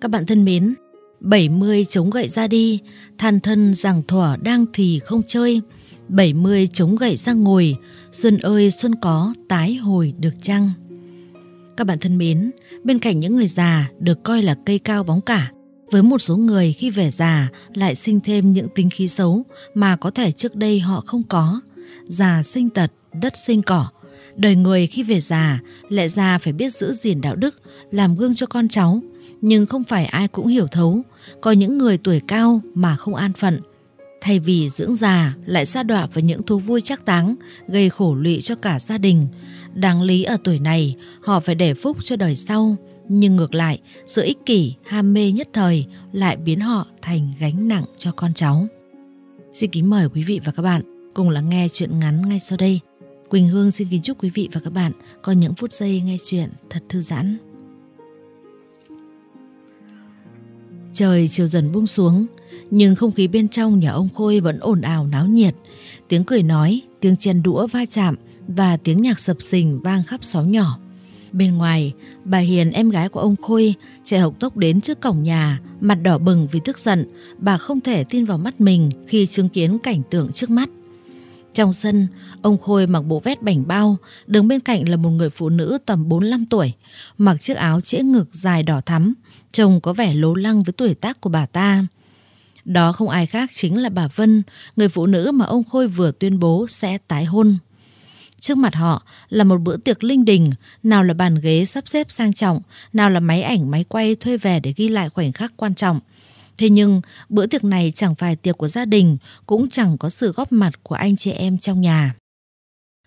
Các bạn thân mến, 70 chống gậy ra đi, than thân rằng thỏa đang thì không chơi. 70 chống gậy ra ngồi, xuân ơi xuân có tái hồi được chăng? Các bạn thân mến, bên cạnh những người già được coi là cây cao bóng cả, với một số người khi về già lại sinh thêm những tính khí xấu mà có thể trước đây họ không có. Già sinh tật, đất sinh cỏ. Đời người khi về già, lại già phải biết giữ gìn đạo đức, làm gương cho con cháu, nhưng không phải ai cũng hiểu thấu, có những người tuổi cao mà không an phận. Thay vì dưỡng già lại sa đọa với những thú vui chắc táng, gây khổ lụy cho cả gia đình. Đáng lý ở tuổi này, họ phải để phúc cho đời sau. Nhưng ngược lại, sự ích kỷ, ham mê nhất thời lại biến họ thành gánh nặng cho con cháu. Xin kính mời quý vị và các bạn cùng lắng nghe chuyện ngắn ngay sau đây. Quỳnh Hương xin kính chúc quý vị và các bạn có những phút giây nghe chuyện thật thư giãn. Trời chiều dần buông xuống, nhưng không khí bên trong nhà ông Khôi vẫn ồn ào náo nhiệt. Tiếng cười nói, tiếng chen đũa va chạm và tiếng nhạc sập sình vang khắp xóm nhỏ. Bên ngoài, bà Hiền em gái của ông Khôi chạy hộc tốc đến trước cổng nhà, mặt đỏ bừng vì tức giận, bà không thể tin vào mắt mình khi chứng kiến cảnh tượng trước mắt. Trong sân, ông Khôi mặc bộ vest bảnh bao, đứng bên cạnh là một người phụ nữ tầm 45 tuổi, mặc chiếc áo trễ ngực dài đỏ thắm, Chồng có vẻ lố lăng với tuổi tác của bà ta. Đó không ai khác chính là bà Vân, người phụ nữ mà ông Khôi vừa tuyên bố sẽ tái hôn. Trước mặt họ là một bữa tiệc linh đình, nào là bàn ghế sắp xếp sang trọng, nào là máy ảnh máy quay thuê về để ghi lại khoảnh khắc quan trọng. Thế nhưng, bữa tiệc này chẳng phải tiệc của gia đình, cũng chẳng có sự góp mặt của anh chị em trong nhà.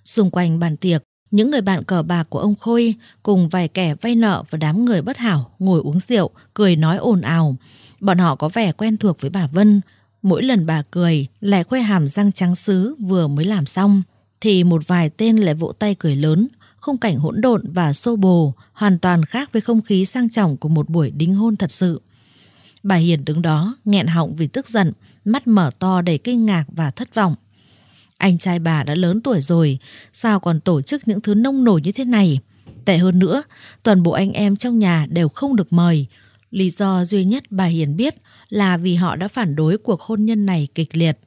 Xung quanh bàn tiệc, những người bạn cờ bạc của ông Khôi cùng vài kẻ vay nợ và đám người bất hảo ngồi uống rượu, cười nói ồn ào. Bọn họ có vẻ quen thuộc với bà Vân. Mỗi lần bà cười lại khoe hàm răng trắng xứ vừa mới làm xong thì một vài tên lại vỗ tay cười lớn, khung cảnh hỗn độn và xô bồ hoàn toàn khác với không khí sang trọng của một buổi đính hôn thật sự. Bà Hiền đứng đó, nghẹn họng vì tức giận, mắt mở to đầy kinh ngạc và thất vọng. Anh trai bà đã lớn tuổi rồi, sao còn tổ chức những thứ nông nổi như thế này? Tệ hơn nữa, toàn bộ anh em trong nhà đều không được mời. Lý do duy nhất bà Hiền biết là vì họ đã phản đối cuộc hôn nhân này kịch liệt.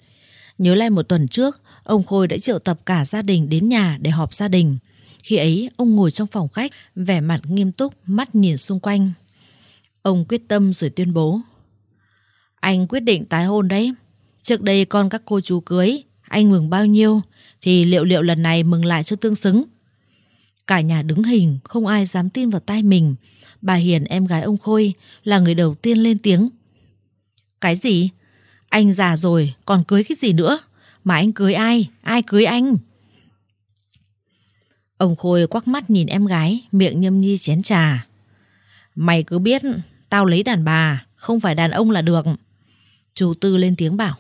Nhớ lại một tuần trước, ông Khôi đã triệu tập cả gia đình đến nhà để họp gia đình. Khi ấy, ông ngồi trong phòng khách, vẻ mặt nghiêm túc, mắt nhìn xung quanh. Ông quyết tâm rồi tuyên bố. Anh quyết định tái hôn đấy. Trước đây con các cô chú cưới, anh mừng bao nhiêu thì liệu liệu lần này mừng lại cho tương xứng. Cả nhà đứng hình, không ai dám tin vào tai mình. Bà Hiền em gái ông Khôi là người đầu tiên lên tiếng. Cái gì? Anh già rồi, còn cưới cái gì nữa? Mà anh cưới ai? Ai cưới anh? Ông Khôi quắc mắt nhìn em gái, miệng nhâm nhi chén trà. Mày cứ biết, tao lấy đàn bà, không phải đàn ông là được. Chú Tư lên tiếng bảo.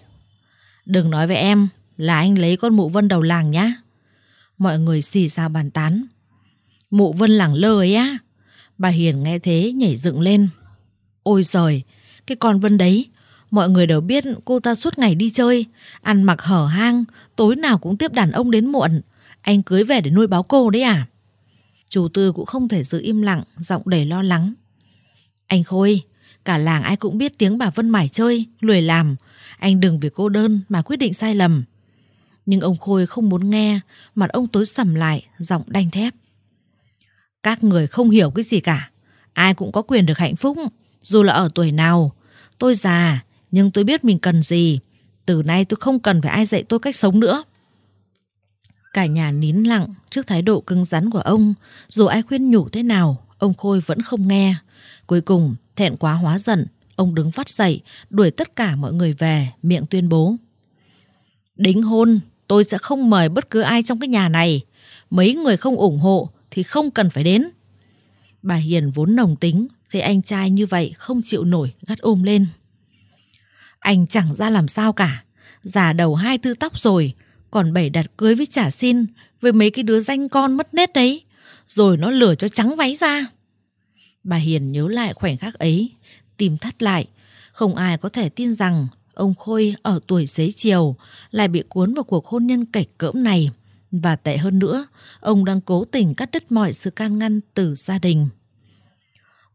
Đừng nói với em, là anh lấy con mụ vân đầu làng nhá. Mọi người xì xào bàn tán. Mụ vân lẳng lơ ấy á. Bà Hiền nghe thế nhảy dựng lên. Ôi giời, cái con vân đấy. Mọi người đều biết cô ta suốt ngày đi chơi, ăn mặc hở hang, tối nào cũng tiếp đàn ông đến muộn. Anh cưới về để nuôi báo cô đấy à? Chú Tư cũng không thể giữ im lặng, giọng đầy lo lắng. Anh Khôi, cả làng ai cũng biết tiếng bà Vân Mải chơi, lười làm. Anh đừng vì cô đơn mà quyết định sai lầm. Nhưng ông Khôi không muốn nghe, mặt ông tối sầm lại, giọng đanh thép. Các người không hiểu cái gì cả, ai cũng có quyền được hạnh phúc, dù là ở tuổi nào. Tôi già, nhưng tôi biết mình cần gì. Từ nay tôi không cần phải ai dạy tôi cách sống nữa. Cả nhà nín lặng trước thái độ cứng rắn của ông, dù ai khuyên nhủ thế nào, ông Khôi vẫn không nghe. Cuối cùng, thẹn quá hóa giận, ông đứng phát dậy, đuổi tất cả mọi người về, miệng tuyên bố. Đính hôn Tôi sẽ không mời bất cứ ai trong cái nhà này. Mấy người không ủng hộ thì không cần phải đến. Bà Hiền vốn nồng tính, thấy anh trai như vậy không chịu nổi gắt ôm lên. Anh chẳng ra làm sao cả, già đầu hai tư tóc rồi, còn bảy đặt cưới với trả xin, với mấy cái đứa danh con mất nết đấy, rồi nó lửa cho trắng váy ra. Bà Hiền nhớ lại khoảnh khắc ấy, tìm thắt lại, không ai có thể tin rằng Ông Khôi ở tuổi xế chiều lại bị cuốn vào cuộc hôn nhân cạch cỡm này. Và tệ hơn nữa, ông đang cố tình cắt đứt mọi sự can ngăn từ gia đình.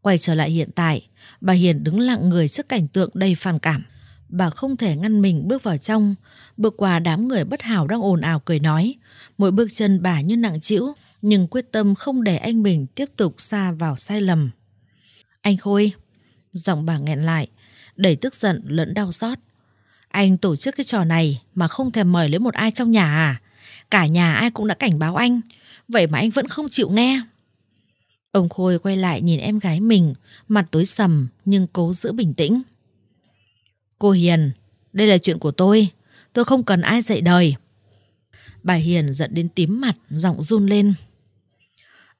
Quay trở lại hiện tại, bà Hiền đứng lặng người trước cảnh tượng đầy phản cảm. Bà không thể ngăn mình bước vào trong, bước qua đám người bất hảo đang ồn ào cười nói. Mỗi bước chân bà như nặng chịu nhưng quyết tâm không để anh mình tiếp tục xa vào sai lầm. Anh Khôi, giọng bà nghẹn lại, đầy tức giận lẫn đau xót. Anh tổ chức cái trò này mà không thèm mời lấy một ai trong nhà à? Cả nhà ai cũng đã cảnh báo anh, vậy mà anh vẫn không chịu nghe. Ông Khôi quay lại nhìn em gái mình, mặt tối sầm nhưng cố giữ bình tĩnh. Cô Hiền, đây là chuyện của tôi, tôi không cần ai dạy đời. Bà Hiền giận đến tím mặt, giọng run lên.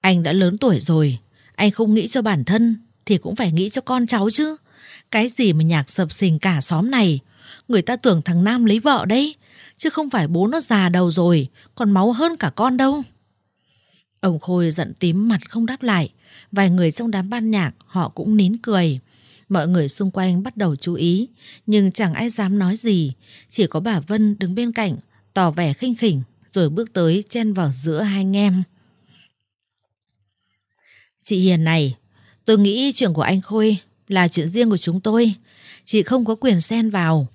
Anh đã lớn tuổi rồi, anh không nghĩ cho bản thân thì cũng phải nghĩ cho con cháu chứ. Cái gì mà nhạc sập sình cả xóm này, người ta tưởng thằng Nam lấy vợ đấy, chứ không phải bố nó già đầu rồi, còn máu hơn cả con đâu. Ông Khôi giận tím mặt không đáp lại, vài người trong đám ban nhạc họ cũng nín cười. Mọi người xung quanh bắt đầu chú ý, nhưng chẳng ai dám nói gì, chỉ có bà Vân đứng bên cạnh, tỏ vẻ khinh khỉnh, rồi bước tới chen vào giữa hai anh em. Chị Hiền này, tôi nghĩ chuyện của anh Khôi là chuyện riêng của chúng tôi, chị không có quyền xen vào.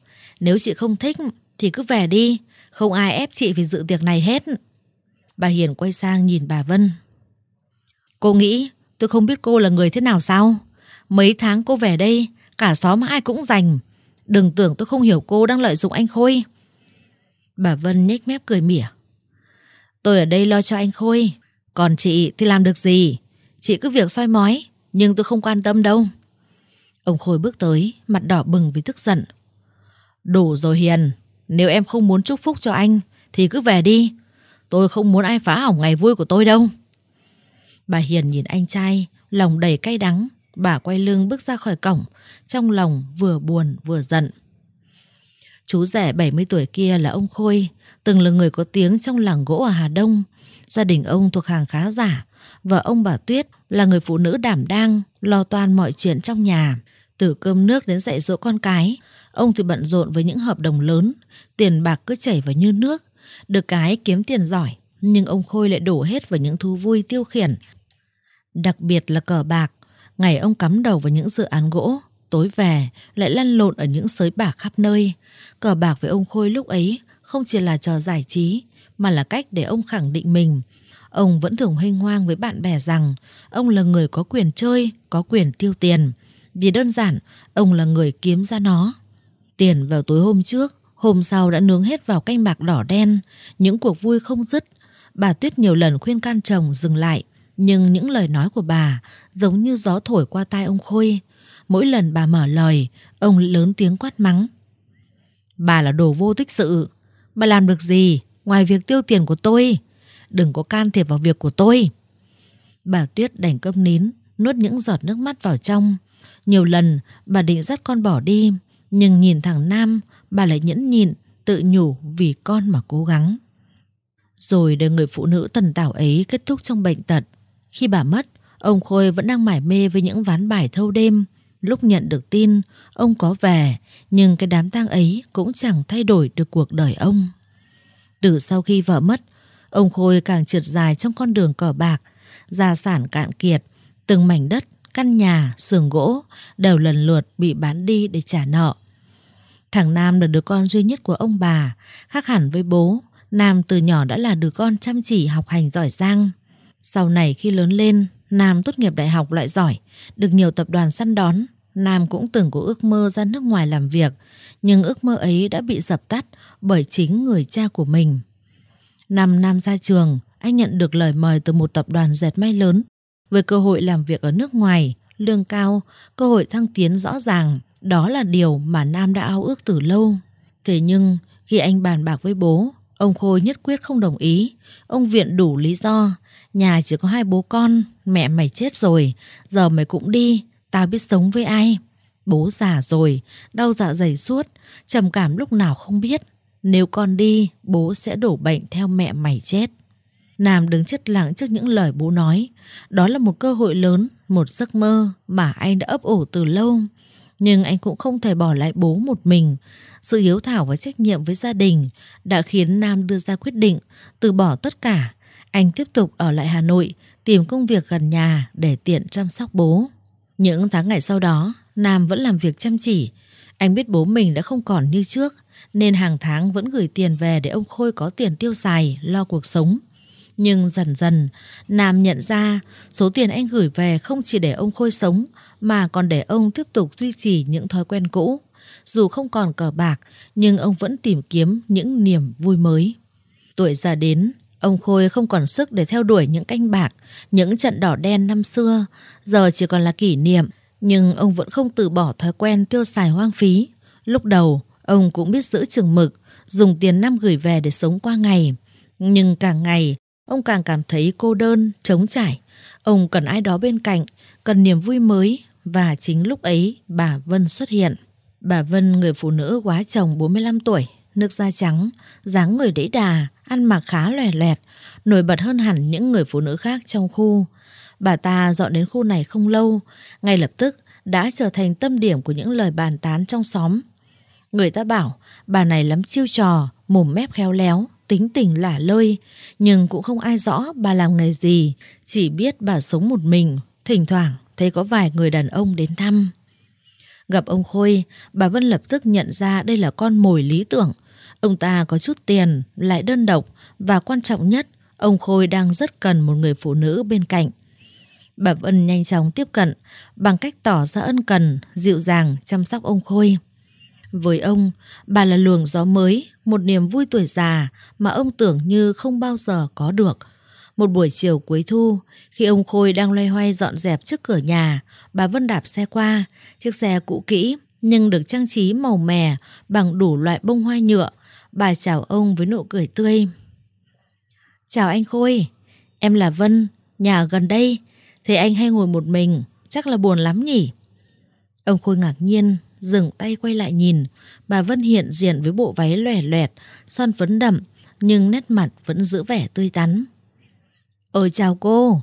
Nếu chị không thích thì cứ về đi, không ai ép chị vì dự tiệc này hết. Bà Hiền quay sang nhìn bà Vân. Cô nghĩ tôi không biết cô là người thế nào sao? Mấy tháng cô về đây, cả xóm ai cũng rành. Đừng tưởng tôi không hiểu cô đang lợi dụng anh Khôi. Bà Vân nhếch mép cười mỉa. Tôi ở đây lo cho anh Khôi, còn chị thì làm được gì? Chị cứ việc soi mói, nhưng tôi không quan tâm đâu. Ông Khôi bước tới, mặt đỏ bừng vì tức giận, Đủ rồi Hiền, nếu em không muốn chúc phúc cho anh thì cứ về đi. Tôi không muốn ai phá hỏng ngày vui của tôi đâu. Bà Hiền nhìn anh trai, lòng đầy cay đắng. Bà quay lưng bước ra khỏi cổng, trong lòng vừa buồn vừa giận. Chú rẻ 70 tuổi kia là ông Khôi, từng là người có tiếng trong làng gỗ ở Hà Đông. Gia đình ông thuộc hàng khá giả, Vợ ông bà Tuyết là người phụ nữ đảm đang, lo toan mọi chuyện trong nhà, từ cơm nước đến dạy dỗ con cái. Ông thì bận rộn với những hợp đồng lớn, tiền bạc cứ chảy vào như nước. Được cái kiếm tiền giỏi, nhưng ông Khôi lại đổ hết vào những thú vui tiêu khiển. Đặc biệt là cờ bạc, ngày ông cắm đầu vào những dự án gỗ, tối về lại lăn lộn ở những sới bạc khắp nơi. Cờ bạc với ông Khôi lúc ấy không chỉ là trò giải trí, mà là cách để ông khẳng định mình. Ông vẫn thường huy hoang với bạn bè rằng ông là người có quyền chơi, có quyền tiêu tiền. Vì đơn giản, ông là người kiếm ra nó. Tiền vào tối hôm trước, hôm sau đã nướng hết vào canh bạc đỏ đen, những cuộc vui không dứt. Bà Tuyết nhiều lần khuyên can chồng dừng lại, nhưng những lời nói của bà giống như gió thổi qua tai ông Khôi. Mỗi lần bà mở lời, ông lớn tiếng quát mắng. Bà là đồ vô tích sự, bà làm được gì ngoài việc tiêu tiền của tôi? Đừng có can thiệp vào việc của tôi. Bà Tuyết đành câm nín, nuốt những giọt nước mắt vào trong. Nhiều lần bà định dắt con bỏ đi, nhưng nhìn thằng Nam, bà lại nhẫn nhịn, tự nhủ vì con mà cố gắng. Rồi đời người phụ nữ tần tảo ấy kết thúc trong bệnh tật. Khi bà mất, ông Khôi vẫn đang mải mê với những ván bài thâu đêm. Lúc nhận được tin, ông có về, nhưng cái đám tang ấy cũng chẳng thay đổi được cuộc đời ông. Từ sau khi vợ mất, ông Khôi càng trượt dài trong con đường cờ bạc, gia sản cạn kiệt, từng mảnh đất, căn nhà, sườn gỗ đều lần lượt bị bán đi để trả nợ. Thằng Nam là đứa con duy nhất của ông bà, khác hẳn với bố. Nam từ nhỏ đã là đứa con chăm chỉ học hành giỏi giang. Sau này khi lớn lên, Nam tốt nghiệp đại học loại giỏi, được nhiều tập đoàn săn đón. Nam cũng từng có ước mơ ra nước ngoài làm việc, nhưng ước mơ ấy đã bị dập tắt bởi chính người cha của mình. Năm Nam ra trường, anh nhận được lời mời từ một tập đoàn dệt may lớn với cơ hội làm việc ở nước ngoài, lương cao, cơ hội thăng tiến rõ ràng. Đó là điều mà Nam đã ao ước từ lâu. Thế nhưng, khi anh bàn bạc với bố, ông Khôi nhất quyết không đồng ý. Ông viện đủ lý do. Nhà chỉ có hai bố con, mẹ mày chết rồi, giờ mày cũng đi, tao biết sống với ai. Bố già rồi, đau dạ dày suốt, trầm cảm lúc nào không biết. Nếu con đi, bố sẽ đổ bệnh theo mẹ mày chết. Nam đứng chết lặng trước những lời bố nói. Đó là một cơ hội lớn, một giấc mơ mà anh đã ấp ủ từ lâu nhưng anh cũng không thể bỏ lại bố một mình. Sự hiếu thảo và trách nhiệm với gia đình đã khiến Nam đưa ra quyết định từ bỏ tất cả. Anh tiếp tục ở lại Hà Nội tìm công việc gần nhà để tiện chăm sóc bố. Những tháng ngày sau đó, Nam vẫn làm việc chăm chỉ. Anh biết bố mình đã không còn như trước nên hàng tháng vẫn gửi tiền về để ông Khôi có tiền tiêu xài, lo cuộc sống. Nhưng dần dần, Nam nhận ra số tiền anh gửi về không chỉ để ông Khôi sống mà còn để ông tiếp tục duy trì những thói quen cũ. Dù không còn cờ bạc, nhưng ông vẫn tìm kiếm những niềm vui mới. Tuổi già đến, ông Khôi không còn sức để theo đuổi những canh bạc, những trận đỏ đen năm xưa, giờ chỉ còn là kỷ niệm, nhưng ông vẫn không từ bỏ thói quen tiêu xài hoang phí. Lúc đầu, ông cũng biết giữ chừng mực, dùng tiền năm gửi về để sống qua ngày. Nhưng càng ngày, Ông càng cảm thấy cô đơn, trống trải. Ông cần ai đó bên cạnh, cần niềm vui mới và chính lúc ấy bà Vân xuất hiện. Bà Vân, người phụ nữ quá chồng 45 tuổi, nước da trắng, dáng người đẫy đà, ăn mặc khá lòe loẹt, nổi bật hơn hẳn những người phụ nữ khác trong khu. Bà ta dọn đến khu này không lâu, ngay lập tức đã trở thành tâm điểm của những lời bàn tán trong xóm. Người ta bảo bà này lắm chiêu trò, mồm mép khéo léo, tính tình lả lơi, nhưng cũng không ai rõ bà làm nghề gì, chỉ biết bà sống một mình, thỉnh thoảng thấy có vài người đàn ông đến thăm. Gặp ông Khôi, bà Vân lập tức nhận ra đây là con mồi lý tưởng. Ông ta có chút tiền, lại đơn độc và quan trọng nhất, ông Khôi đang rất cần một người phụ nữ bên cạnh. Bà Vân nhanh chóng tiếp cận bằng cách tỏ ra ân cần, dịu dàng chăm sóc ông Khôi. Với ông, bà là luồng gió mới, một niềm vui tuổi già mà ông tưởng như không bao giờ có được. Một buổi chiều cuối thu, khi ông Khôi đang loay hoay dọn dẹp trước cửa nhà, bà Vân đạp xe qua, chiếc xe cũ kỹ nhưng được trang trí màu mè bằng đủ loại bông hoa nhựa. Bà chào ông với nụ cười tươi. Chào anh Khôi, em là Vân, nhà gần đây. Thế anh hay ngồi một mình, chắc là buồn lắm nhỉ? Ông Khôi ngạc nhiên, dừng tay quay lại nhìn. Bà Vân hiện diện với bộ váy lòe loẹt, son phấn đậm, nhưng nét mặt vẫn giữ vẻ tươi tắn. Ôi ờ, chào cô,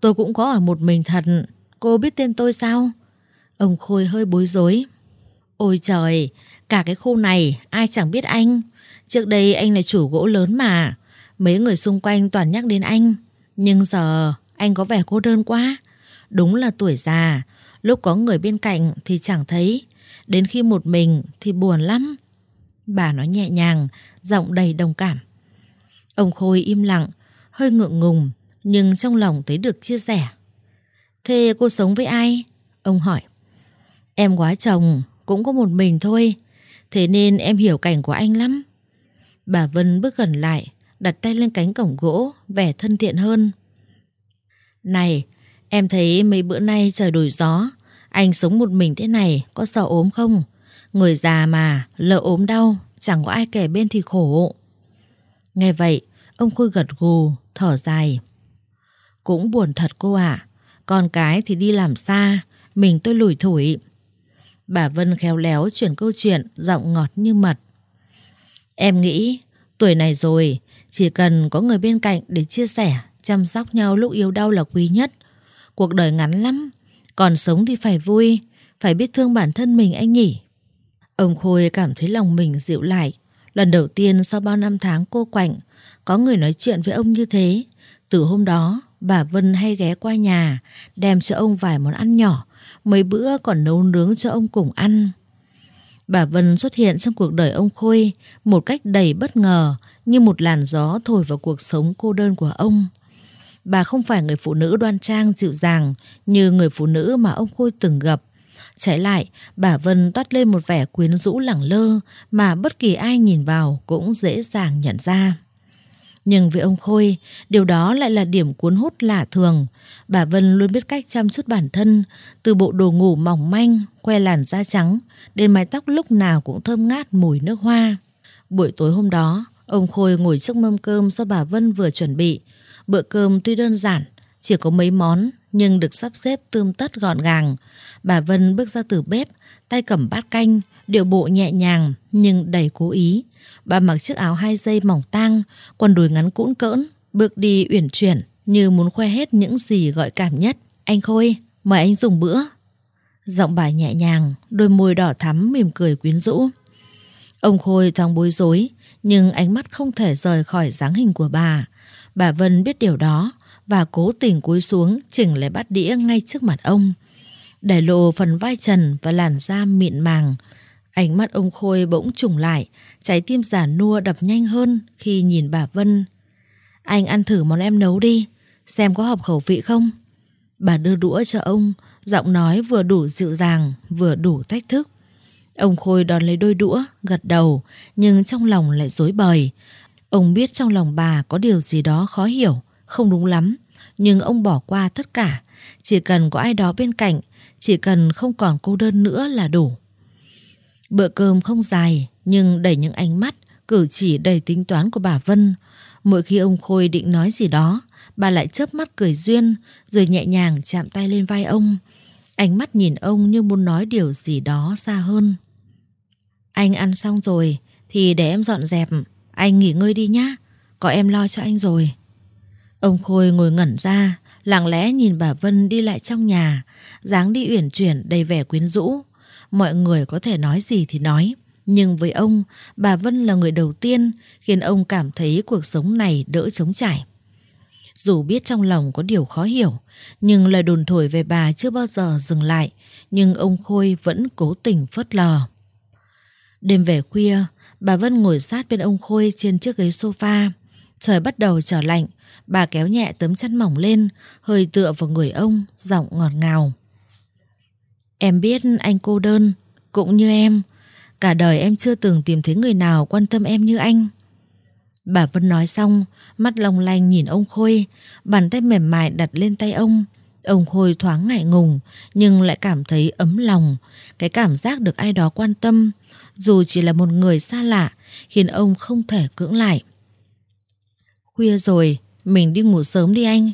tôi cũng có ở một mình thật, cô biết tên tôi sao? Ông Khôi hơi bối rối. Ôi trời, cả cái khu này ai chẳng biết anh. Trước đây anh là chủ gỗ lớn mà, mấy người xung quanh toàn nhắc đến anh. Nhưng giờ anh có vẻ cô đơn quá, đúng là tuổi già, lúc có người bên cạnh thì chẳng thấy, Đến khi một mình thì buồn lắm. Bà nói nhẹ nhàng, giọng đầy đồng cảm. Ông Khôi im lặng, hơi ngượng ngùng, nhưng trong lòng thấy được chia sẻ. Thế cô sống với ai? Ông hỏi. Em quá chồng, cũng có một mình thôi. Thế nên em hiểu cảnh của anh lắm. Bà Vân bước gần lại, đặt tay lên cánh cổng gỗ, vẻ thân thiện hơn. Này, em thấy mấy bữa nay trời đổi gió, anh sống một mình thế này có sợ ốm không? Người già mà, lỡ ốm đau, chẳng có ai kể bên thì khổ. Nghe vậy, ông Khôi gật gù, thở dài. Cũng buồn thật cô ạ. Con cái thì đi làm xa, mình tôi lủi thủi. Bà Vân khéo léo chuyển câu chuyện, giọng ngọt như mật. Em nghĩ, tuổi này rồi, chỉ cần có người bên cạnh để chia sẻ, chăm sóc nhau lúc yếu đau là quý nhất. Cuộc đời ngắn lắm, còn sống thì phải vui, phải biết thương bản thân mình anh nhỉ. Ông Khôi cảm thấy lòng mình dịu lại. Lần đầu tiên sau bao năm tháng cô quạnh, có người nói chuyện với ông như thế. Từ hôm đó, bà Vân hay ghé qua nhà, đem cho ông vài món ăn nhỏ, mấy bữa còn nấu nướng cho ông cùng ăn. Bà Vân xuất hiện trong cuộc đời ông Khôi một cách đầy bất ngờ như một làn gió thổi vào cuộc sống cô đơn của ông. Bà không phải người phụ nữ đoan trang dịu dàng như người phụ nữ mà ông Khôi từng gặp. Trái lại, bà Vân toát lên một vẻ quyến rũ lẳng lơ mà bất kỳ ai nhìn vào cũng dễ dàng nhận ra. Nhưng với ông Khôi, điều đó lại là điểm cuốn hút lạ thường. Bà Vân luôn biết cách chăm chút bản thân, từ bộ đồ ngủ mỏng manh, que làn da trắng, đến mái tóc lúc nào cũng thơm ngát mùi nước hoa. Buổi tối hôm đó, ông Khôi ngồi trước mâm cơm do bà Vân vừa chuẩn bị, Bữa cơm tuy đơn giản, chỉ có mấy món nhưng được sắp xếp tươm tất gọn gàng. Bà Vân bước ra từ bếp, tay cầm bát canh, điệu bộ nhẹ nhàng nhưng đầy cố ý. Bà mặc chiếc áo hai dây mỏng tang, quần đùi ngắn cũn cỡn, bước đi uyển chuyển như muốn khoe hết những gì gợi cảm nhất. Anh Khôi, mời anh dùng bữa. Giọng bà nhẹ nhàng, đôi môi đỏ thắm mỉm cười quyến rũ. Ông Khôi thoáng bối rối, nhưng ánh mắt không thể rời khỏi dáng hình của bà. Bà Vân biết điều đó và cố tình cúi xuống chỉnh lại bát đĩa ngay trước mặt ông. Để lộ phần vai trần và làn da mịn màng. Ánh mắt ông Khôi bỗng trùng lại, trái tim giả nua đập nhanh hơn khi nhìn bà Vân. Anh ăn thử món em nấu đi, xem có hợp khẩu vị không. Bà đưa đũa cho ông, giọng nói vừa đủ dịu dàng, vừa đủ thách thức. Ông Khôi đón lấy đôi đũa, gật đầu, nhưng trong lòng lại dối bời. Ông biết trong lòng bà có điều gì đó khó hiểu, không đúng lắm, nhưng ông bỏ qua tất cả, chỉ cần có ai đó bên cạnh, chỉ cần không còn cô đơn nữa là đủ. Bữa cơm không dài, nhưng đầy những ánh mắt, cử chỉ đầy tính toán của bà Vân. Mỗi khi ông Khôi định nói gì đó, bà lại chớp mắt cười duyên, rồi nhẹ nhàng chạm tay lên vai ông. Ánh mắt nhìn ông như muốn nói điều gì đó xa hơn. Anh ăn xong rồi, thì để em dọn dẹp, anh nghỉ ngơi đi nhá, có em lo cho anh rồi. Ông Khôi ngồi ngẩn ra, lặng lẽ nhìn bà Vân đi lại trong nhà, dáng đi uyển chuyển đầy vẻ quyến rũ. Mọi người có thể nói gì thì nói, nhưng với ông, bà Vân là người đầu tiên khiến ông cảm thấy cuộc sống này đỡ trống trải. Dù biết trong lòng có điều khó hiểu, nhưng lời đồn thổi về bà chưa bao giờ dừng lại, nhưng ông Khôi vẫn cố tình phớt lờ. Đêm về khuya, Bà Vân ngồi sát bên ông Khôi trên chiếc ghế sofa. Trời bắt đầu trở lạnh, bà kéo nhẹ tấm chăn mỏng lên, hơi tựa vào người ông, giọng ngọt ngào. Em biết anh cô đơn, cũng như em. Cả đời em chưa từng tìm thấy người nào quan tâm em như anh. Bà Vân nói xong, mắt long lanh nhìn ông Khôi, bàn tay mềm mại đặt lên tay ông. Ông Khôi thoáng ngại ngùng, nhưng lại cảm thấy ấm lòng. Cái cảm giác được ai đó quan tâm, dù chỉ là một người xa lạ, khiến ông không thể cưỡng lại. Khuya rồi, mình đi ngủ sớm đi anh.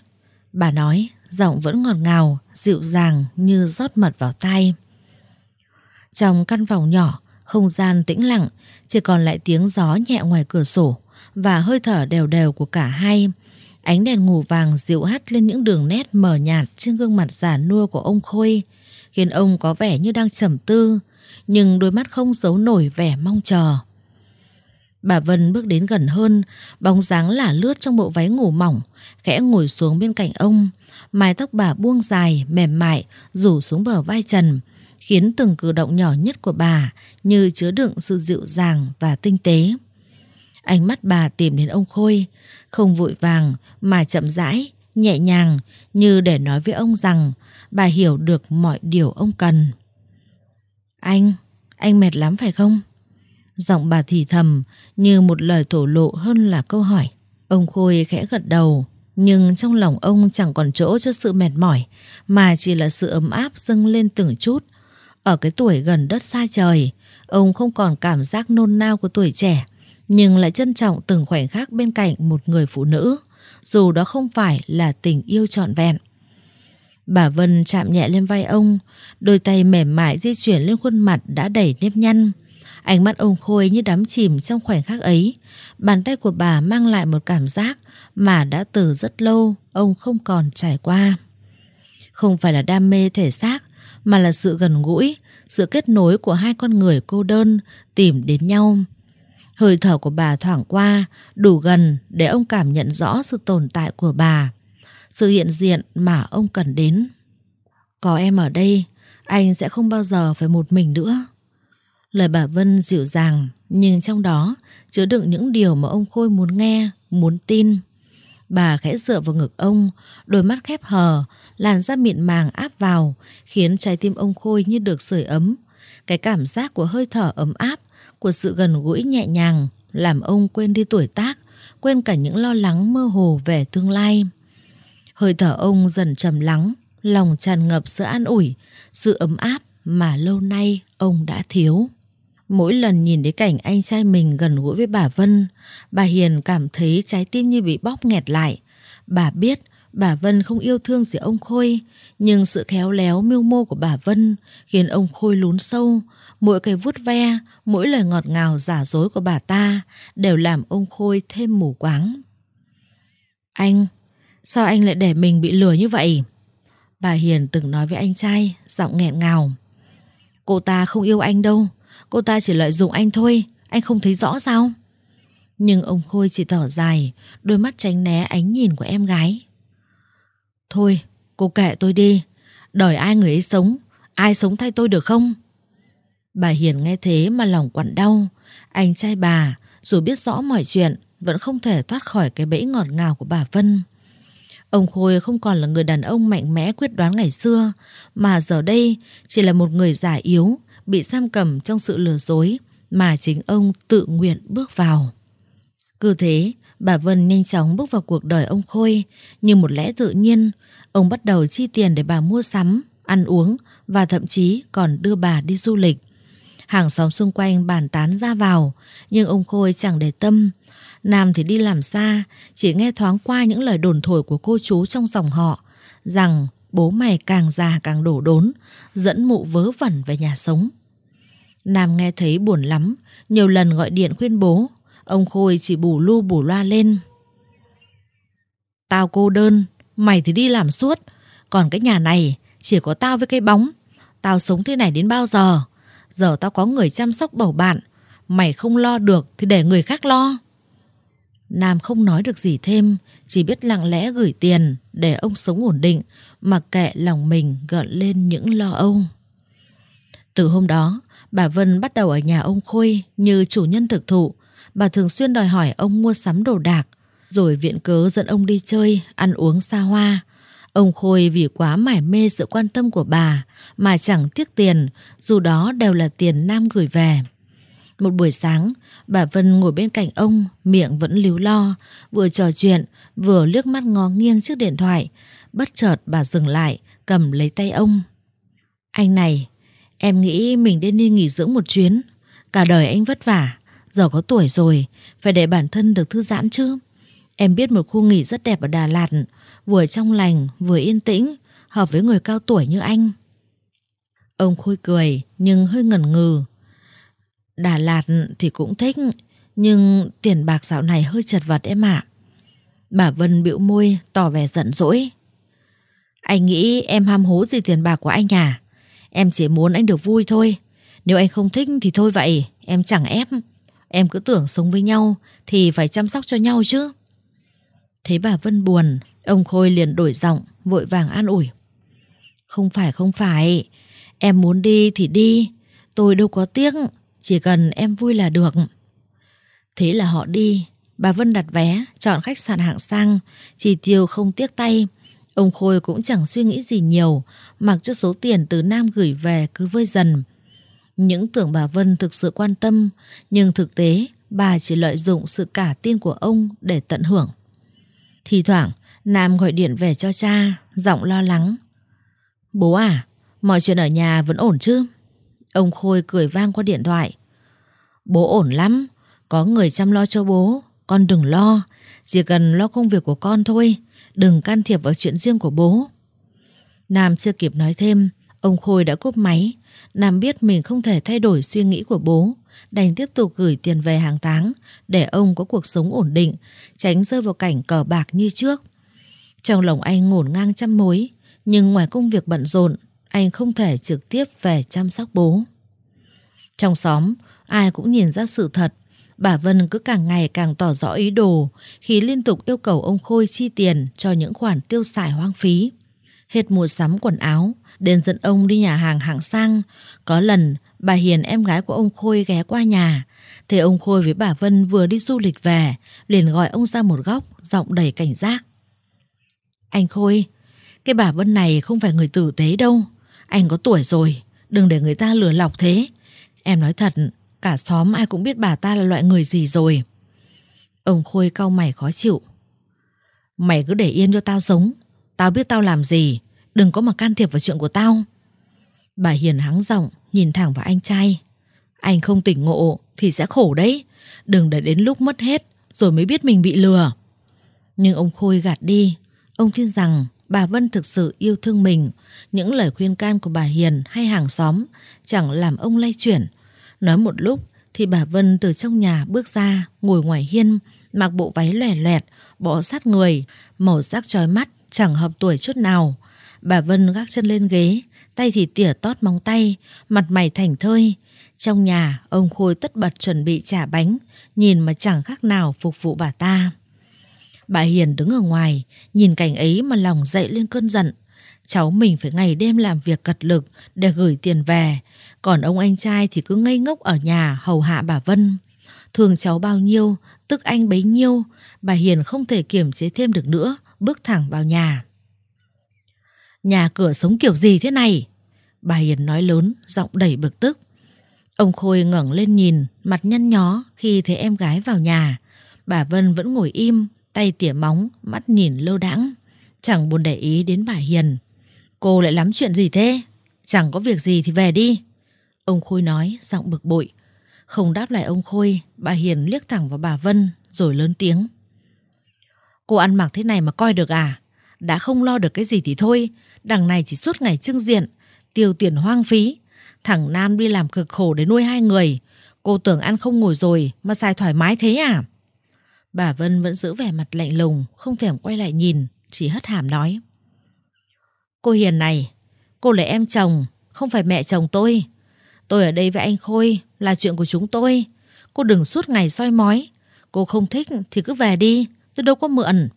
Bà nói, giọng vẫn ngọt ngào, dịu dàng như rót mật vào tay. Trong căn phòng nhỏ, không gian tĩnh lặng, chỉ còn lại tiếng gió nhẹ ngoài cửa sổ và hơi thở đều đều của cả hai. Ánh đèn ngủ vàng dịu hắt lên những đường nét mờ nhạt trên gương mặt già nua của ông Khôi, khiến ông có vẻ như đang trầm tư, nhưng đôi mắt không giấu nổi vẻ mong chờ. Bà Vân bước đến gần hơn, bóng dáng lả lướt trong bộ váy ngủ mỏng, khẽ ngồi xuống bên cạnh ông. Mái tóc bà buông dài, mềm mại, rủ xuống bờ vai trần, khiến từng cử động nhỏ nhất của bà như chứa đựng sự dịu dàng và tinh tế. Ánh mắt bà tìm đến ông Khôi, không vội vàng mà chậm rãi, nhẹ nhàng như để nói với ông rằng bà hiểu được mọi điều ông cần. Anh, anh mệt lắm phải không? Giọng bà thì thầm như một lời thổ lộ hơn là câu hỏi. Ông Khôi khẽ gật đầu, nhưng trong lòng ông chẳng còn chỗ cho sự mệt mỏi, mà chỉ là sự ấm áp dâng lên từng chút. Ở cái tuổi gần đất xa trời, ông không còn cảm giác nôn nao của tuổi trẻ, nhưng lại trân trọng từng khoảnh khắc bên cạnh một người phụ nữ, dù đó không phải là tình yêu trọn vẹn. Bà Vân chạm nhẹ lên vai ông, đôi tay mềm mại di chuyển lên khuôn mặt đã đầy nếp nhăn. Ánh mắt ông Khôi như đắm chìm trong khoảnh khắc ấy. Bàn tay của bà mang lại một cảm giác mà đã từ rất lâu ông không còn trải qua. Không phải là đam mê thể xác, mà là sự gần gũi, sự kết nối của hai con người cô đơn tìm đến nhau. Hơi thở của bà thoảng qua, đủ gần để ông cảm nhận rõ sự tồn tại của bà sự hiện diện mà ông cần đến. Có em ở đây, anh sẽ không bao giờ phải một mình nữa. Lời bà Vân dịu dàng, nhưng trong đó chứa đựng những điều mà ông Khôi muốn nghe, muốn tin. Bà khẽ dựa vào ngực ông, đôi mắt khép hờ, làn da mịn màng áp vào, khiến trái tim ông Khôi như được sưởi ấm. Cái cảm giác của hơi thở ấm áp, của sự gần gũi nhẹ nhàng, làm ông quên đi tuổi tác, quên cả những lo lắng mơ hồ về tương lai. Hơi thở ông dần trầm lắng, lòng tràn ngập sự an ủi, sự ấm áp mà lâu nay ông đã thiếu. Mỗi lần nhìn thấy cảnh anh trai mình gần gũi với bà Vân, bà Hiền cảm thấy trái tim như bị bóp nghẹt lại. Bà biết bà Vân không yêu thương gì ông Khôi, nhưng sự khéo léo mưu mô của bà Vân khiến ông Khôi lún sâu. Mỗi cái vuốt ve, mỗi lời ngọt ngào giả dối của bà ta đều làm ông Khôi thêm mù quáng. Anh, Sao anh lại để mình bị lừa như vậy? Bà Hiền từng nói với anh trai, giọng nghẹn ngào. Cô ta không yêu anh đâu, cô ta chỉ lợi dụng anh thôi, anh không thấy rõ sao? Nhưng ông Khôi chỉ thở dài, đôi mắt tránh né ánh nhìn của em gái. Thôi, cô kệ tôi đi, đời ai người ấy sống, ai sống thay tôi được không? Bà Hiền nghe thế mà lòng quặn đau, anh trai bà dù biết rõ mọi chuyện vẫn không thể thoát khỏi cái bẫy ngọt ngào của bà Vân. Ông Khôi không còn là người đàn ông mạnh mẽ quyết đoán ngày xưa, mà giờ đây chỉ là một người già yếu, bị giam cầm trong sự lừa dối mà chính ông tự nguyện bước vào. Cứ thế, bà Vân nhanh chóng bước vào cuộc đời ông Khôi như một lẽ tự nhiên. Ông bắt đầu chi tiền để bà mua sắm, ăn uống và thậm chí còn đưa bà đi du lịch. Hàng xóm xung quanh bàn tán ra vào, nhưng ông Khôi chẳng để tâm Nam thì đi làm xa, chỉ nghe thoáng qua những lời đồn thổi của cô chú trong dòng họ, rằng bố mày càng già càng đổ đốn, dẫn mụ vớ vẩn về nhà sống. Nam nghe thấy buồn lắm, nhiều lần gọi điện khuyên bố, ông Khôi chỉ bù lu bù loa lên. Tao cô đơn, mày thì đi làm suốt, còn cái nhà này chỉ có tao với cái bóng. Tao sống thế này đến bao giờ? Giờ tao có người chăm sóc bầu bạn, mày không lo được thì để người khác lo. Nam không nói được gì thêm, chỉ biết lặng lẽ gửi tiền để ông sống ổn định, mặc kệ lòng mình gợn lên những lo âu. Từ hôm đó, bà Vân bắt đầu ở nhà ông Khôi như chủ nhân thực thụ. Bà thường xuyên đòi hỏi ông mua sắm đồ đạc, rồi viện cớ dẫn ông đi chơi, ăn uống xa hoa. Ông Khôi vì quá mải mê sự quan tâm của bà mà chẳng tiếc tiền, dù đó đều là tiền Nam gửi về. Một buổi sáng, bà Vân ngồi bên cạnh ông, miệng vẫn líu lo, vừa trò chuyện, vừa liếc mắt ngó nghiêng chiếc điện thoại. Bất chợt bà dừng lại, cầm lấy tay ông. Anh này, em nghĩ mình nên đi nghỉ dưỡng một chuyến. Cả đời anh vất vả, giờ có tuổi rồi, phải để bản thân được thư giãn chứ. Em biết một khu nghỉ rất đẹp ở Đà Lạt, vừa trong lành, vừa yên tĩnh, hợp với người cao tuổi như anh. Ông khôi cười nhưng hơi ngẩn ngừ Đà Lạt thì cũng thích, nhưng tiền bạc dạo này hơi chật vật em ạ. Bà Vân bĩu môi, tỏ vẻ giận dỗi. Anh nghĩ em ham hố gì tiền bạc của anh à? Em chỉ muốn anh được vui thôi. Nếu anh không thích thì thôi vậy, em chẳng ép. Em cứ tưởng sống với nhau thì phải chăm sóc cho nhau chứ. Thế bà Vân buồn, ông Khôi liền đổi giọng, vội vàng an ủi. Không phải, không phải. Em muốn đi thì đi. Tôi đâu có tiếc, chỉ cần em vui là được. Thế là họ đi, bà Vân đặt vé, chọn khách sạn hạng sang, chỉ tiêu không tiếc tay. Ông Khôi cũng chẳng suy nghĩ gì nhiều, mặc cho số tiền từ Nam gửi về cứ vơi dần. Những tưởng bà Vân thực sự quan tâm, nhưng thực tế bà chỉ lợi dụng sự cả tin của ông để tận hưởng. Thì thoảng, Nam gọi điện về cho cha, giọng lo lắng. Bố à, mọi chuyện ở nhà vẫn ổn chứ? Ông Khôi cười vang qua điện thoại. Bố ổn lắm, có người chăm lo cho bố, con đừng lo, chỉ cần lo công việc của con thôi, đừng can thiệp vào chuyện riêng của bố. Nam chưa kịp nói thêm, ông Khôi đã cúp máy. Nam biết mình không thể thay đổi suy nghĩ của bố, đành tiếp tục gửi tiền về hàng tháng để ông có cuộc sống ổn định, tránh rơi vào cảnh cờ bạc như trước. Trong lòng anh ngổn ngang trăm mối, nhưng ngoài công việc bận rộn, anh không thể trực tiếp về chăm sóc bố. Trong xóm, ai cũng nhìn ra sự thật, bà Vân cứ càng ngày càng tỏ rõ ý đồ khi liên tục yêu cầu ông Khôi chi tiền cho những khoản tiêu xài hoang phí. Hết mùa sắm quần áo, đến dẫn ông đi nhà hàng hạng sang. Có lần, bà Hiền em gái của ông Khôi ghé qua nhà, thấy ông Khôi với bà Vân vừa đi du lịch về, liền gọi ông ra một góc, giọng đầy cảnh giác. Anh Khôi, cái bà Vân này không phải người tử tế đâu. Anh có tuổi rồi, đừng để người ta lừa lọc thế. Em nói thật, cả xóm ai cũng biết bà ta là loại người gì rồi. Ông Khôi cau mày khó chịu. Mày cứ để yên cho tao sống. Tao biết tao làm gì, đừng có mà can thiệp vào chuyện của tao. Bà Hiền hắng giọng, nhìn thẳng vào anh trai. Anh không tỉnh ngộ thì sẽ khổ đấy. Đừng để đến lúc mất hết rồi mới biết mình bị lừa. Nhưng ông Khôi gạt đi. Ông tin rằng bà Vân thực sự yêu thương mình. Những lời khuyên can của bà Hiền hay hàng xóm chẳng làm ông lay chuyển. Nói một lúc thì bà Vân từ trong nhà bước ra, ngồi ngoài hiên, mặc bộ váy lòe loẹt, bó sát người, màu sắc trói mắt, chẳng hợp tuổi chút nào. Bà Vân gác chân lên ghế, tay thì tỉa tót móng tay, mặt mày thảnh thơi. Trong nhà, ông Khôi tất bật chuẩn bị trả bánh, nhìn mà chẳng khác nào phục vụ bà ta. Bà Hiền đứng ở ngoài, nhìn cảnh ấy mà lòng dậy lên cơn giận. Cháu mình phải ngày đêm làm việc cật lực để gửi tiền về, còn ông anh trai thì cứ ngây ngốc ở nhà hầu hạ bà Vân. Thường cháu bao nhiêu, tức anh bấy nhiêu, bà Hiền không thể kiềm chế thêm được nữa, bước thẳng vào nhà. Nhà cửa sống kiểu gì thế này? Bà Hiền nói lớn, giọng đầy bực tức. Ông Khôi ngẩng lên nhìn, mặt nhăn nhó khi thấy em gái vào nhà. Bà Vân vẫn ngồi im, tay tỉa móng, mắt nhìn lơ đãng, chẳng buồn để ý đến bà Hiền. Cô lại lắm chuyện gì thế? Chẳng có việc gì thì về đi. Ông Khôi nói, giọng bực bội. Không đáp lại ông Khôi, bà Hiền liếc thẳng vào bà Vân rồi lớn tiếng. Cô ăn mặc thế này mà coi được à? Đã không lo được cái gì thì thôi, đằng này chỉ suốt ngày trưng diện, tiêu tiền hoang phí. Thằng Nam đi làm cực khổ để nuôi hai người, cô tưởng ăn không ngồi rồi mà xài thoải mái thế à? Bà Vân vẫn giữ vẻ mặt lạnh lùng, không thèm quay lại nhìn, chỉ hất hàm nói. Cô Hiền này, cô là em chồng, không phải mẹ chồng tôi. Tôi ở đây với anh Khôi là chuyện của chúng tôi. Cô đừng suốt ngày soi mói. Cô không thích thì cứ về đi, tôi đâu có mượn.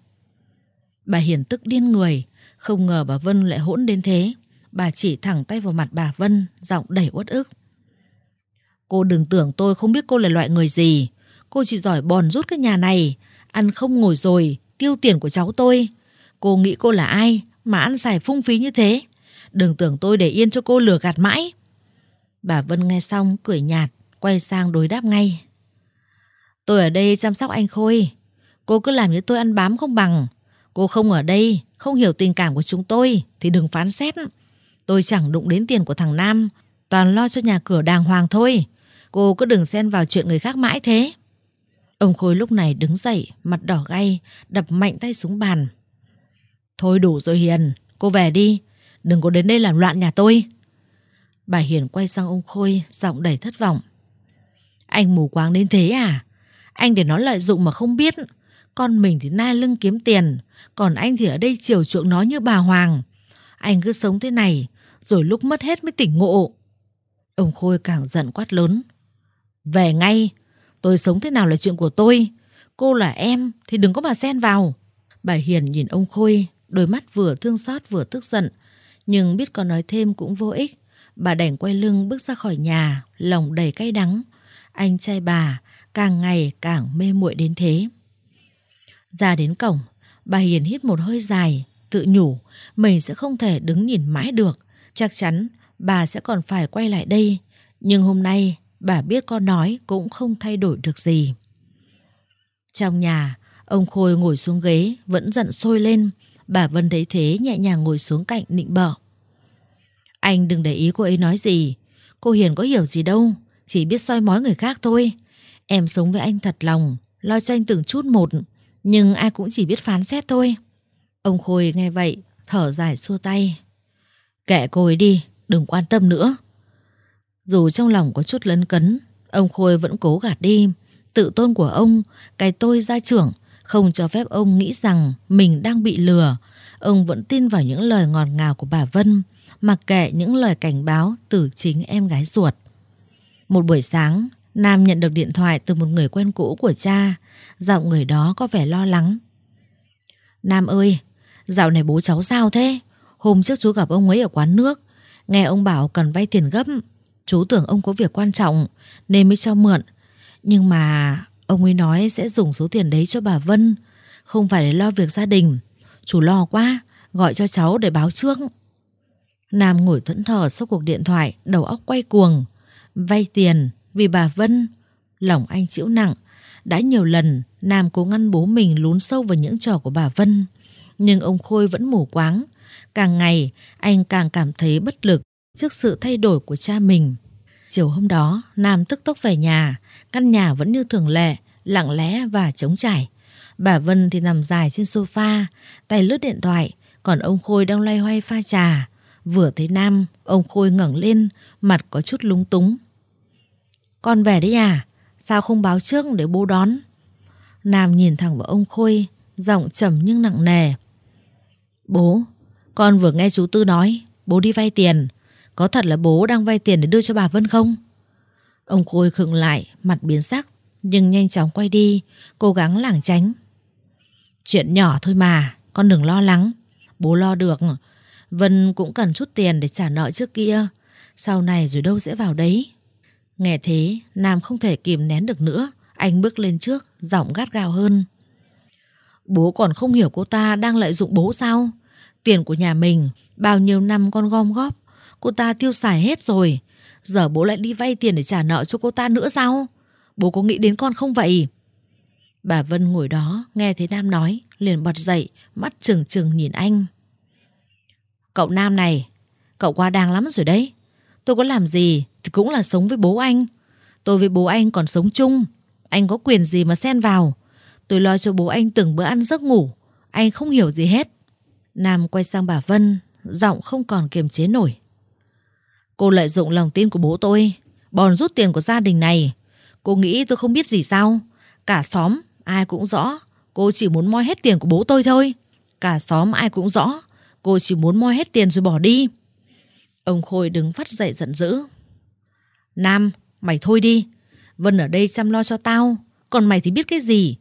Bà Hiền tức điên người, không ngờ bà Vân lại hỗn đến thế. Bà chỉ thẳng tay vào mặt bà Vân, giọng đầy uất ức. Cô đừng tưởng tôi không biết cô là loại người gì. Cô chỉ giỏi bòn rút cái nhà này Ăn không ngồi rồi Tiêu tiền của cháu tôi Cô nghĩ cô là ai Mà ăn xài phung phí như thế Đừng tưởng tôi để yên cho cô lừa gạt mãi Bà Vân nghe xong cười nhạt Quay sang đối đáp ngay Tôi ở đây chăm sóc anh Khôi Cô cứ làm như tôi ăn bám không bằng Cô không ở đây Không hiểu tình cảm của chúng tôi Thì đừng phán xét Tôi chẳng đụng đến tiền của thằng Nam Toàn lo cho nhà cửa đàng hoàng thôi Cô cứ đừng xen vào chuyện người khác mãi thế Ông Khôi lúc này đứng dậy, mặt đỏ gay, đập mạnh tay xuống bàn. Thôi đủ rồi Hiền, cô về đi, đừng có đến đây làm loạn nhà tôi. Bà Hiền quay sang ông Khôi, giọng đầy thất vọng. Anh mù quáng đến thế à? Anh để nó lợi dụng mà không biết. Con mình thì nai lưng kiếm tiền, còn anh thì ở đây chiều chuộng nó như bà Hoàng. Anh cứ sống thế này, rồi lúc mất hết mới tỉnh ngộ. Ông Khôi càng giận quát lớn. Về ngay, Tôi sống thế nào là chuyện của tôi. Cô là em thì đừng có mà xen vào. Bà Hiền nhìn ông Khôi, đôi mắt vừa thương xót vừa tức giận. Nhưng biết có nói thêm cũng vô ích. Bà đành quay lưng bước ra khỏi nhà, lòng đầy cay đắng. Anh trai bà càng ngày càng mê muội đến thế. Ra đến cổng, bà Hiền hít một hơi dài, tự nhủ mình sẽ không thể đứng nhìn mãi được. Chắc chắn bà sẽ còn phải quay lại đây. Nhưng hôm nay bà biết con nói cũng không thay đổi được gì. Trong nhà, ông Khôi ngồi xuống ghế vẫn giận sôi lên, bà Vân thấy thế nhẹ nhàng ngồi xuống cạnh nịnh bợ. Anh đừng để ý cô ấy nói gì, cô Hiền có hiểu gì đâu, chỉ biết soi mói người khác thôi. Em sống với anh thật lòng, lo cho anh từng chút một, nhưng ai cũng chỉ biết phán xét thôi. Ông Khôi nghe vậy, thở dài xua tay. Kệ cô ấy đi, đừng quan tâm nữa. Dù trong lòng có chút lấn cấn, ông Khôi vẫn cố gạt đi. Tự tôn của ông, cái tôi gia trưởng, không cho phép ông nghĩ rằng mình đang bị lừa. Ông vẫn tin vào những lời ngọt ngào của bà Vân, mặc kệ những lời cảnh báo từ chính em gái ruột. Một buổi sáng, Nam nhận được điện thoại từ một người quen cũ của cha. Giọng người đó có vẻ lo lắng. Nam ơi, dạo này bố cháu sao thế? Hôm trước chú gặp ông ấy ở quán nước, nghe ông bảo cần vay tiền gấp Chú tưởng ông có việc quan trọng Nên mới cho mượn Nhưng mà ông ấy nói sẽ dùng số tiền đấy cho bà Vân Không phải để lo việc gia đình Chú lo quá Gọi cho cháu để báo trước Nam ngồi thẫn thờ sau cuộc điện thoại Đầu óc quay cuồng Vay tiền vì bà Vân Lòng anh chịu nặng Đã nhiều lần Nam cố ngăn bố mình lún sâu vào những trò của bà Vân Nhưng ông Khôi vẫn mù quáng Càng ngày anh càng cảm thấy bất lực trước sự thay đổi của cha mình. Chiều hôm đó, Nam tức tốc về nhà, căn nhà vẫn như thường lệ, lặng lẽ và trống trải. Bà Vân thì nằm dài trên sofa, tay lướt điện thoại, còn ông Khôi đang loay hoay pha trà. Vừa thấy Nam, ông Khôi ngẩng lên, mặt có chút lúng túng. Con về đấy à? Sao không báo trước để bố đón? Nam nhìn thẳng vào ông Khôi, giọng trầm nhưng nặng nề. Bố, con vừa nghe chú Tư nói, bố đi vay tiền, có thật là bố đang vay tiền để đưa cho bà Vân không? Ông Khôi khựng lại, mặt biến sắc, nhưng nhanh chóng quay đi, cố gắng lảng tránh. Chuyện nhỏ thôi mà, con đừng lo lắng. Bố lo được. Vân cũng cần chút tiền để trả nợ trước kia. Sau này rồi đâu sẽ vào đấy. Nghe thế, Nam không thể kìm nén được nữa. Anh bước lên trước, giọng gắt gao hơn. Bố còn không hiểu cô ta đang lợi dụng bố sao? Tiền của nhà mình, bao nhiêu năm con gom góp, Cô ta tiêu xài hết rồi Giờ bố lại đi vay tiền để trả nợ cho cô ta nữa sao Bố có nghĩ đến con không vậy Bà Vân ngồi đó nghe thấy Nam nói Liền bật dậy Mắt trừng trừng nhìn anh Cậu Nam này Cậu quá đáng lắm rồi đấy Tôi có làm gì thì cũng là sống với bố anh Tôi với bố anh còn sống chung Anh có quyền gì mà xen vào Tôi lo cho bố anh từng bữa ăn giấc ngủ Anh không hiểu gì hết Nam quay sang bà Vân Giọng không còn kiềm chế nổi Cô lợi dụng lòng tin của bố tôi Bòn rút tiền của gia đình này Cô nghĩ tôi không biết gì sao Cả xóm ai cũng rõ Cô chỉ muốn moi hết tiền của bố tôi thôi Cả xóm ai cũng rõ Cô chỉ muốn moi hết tiền rồi bỏ đi Ông Khôi đứng phát dậy giận dữ Nam Mày thôi đi Vân ở đây chăm lo cho tao Còn mày thì biết cái gì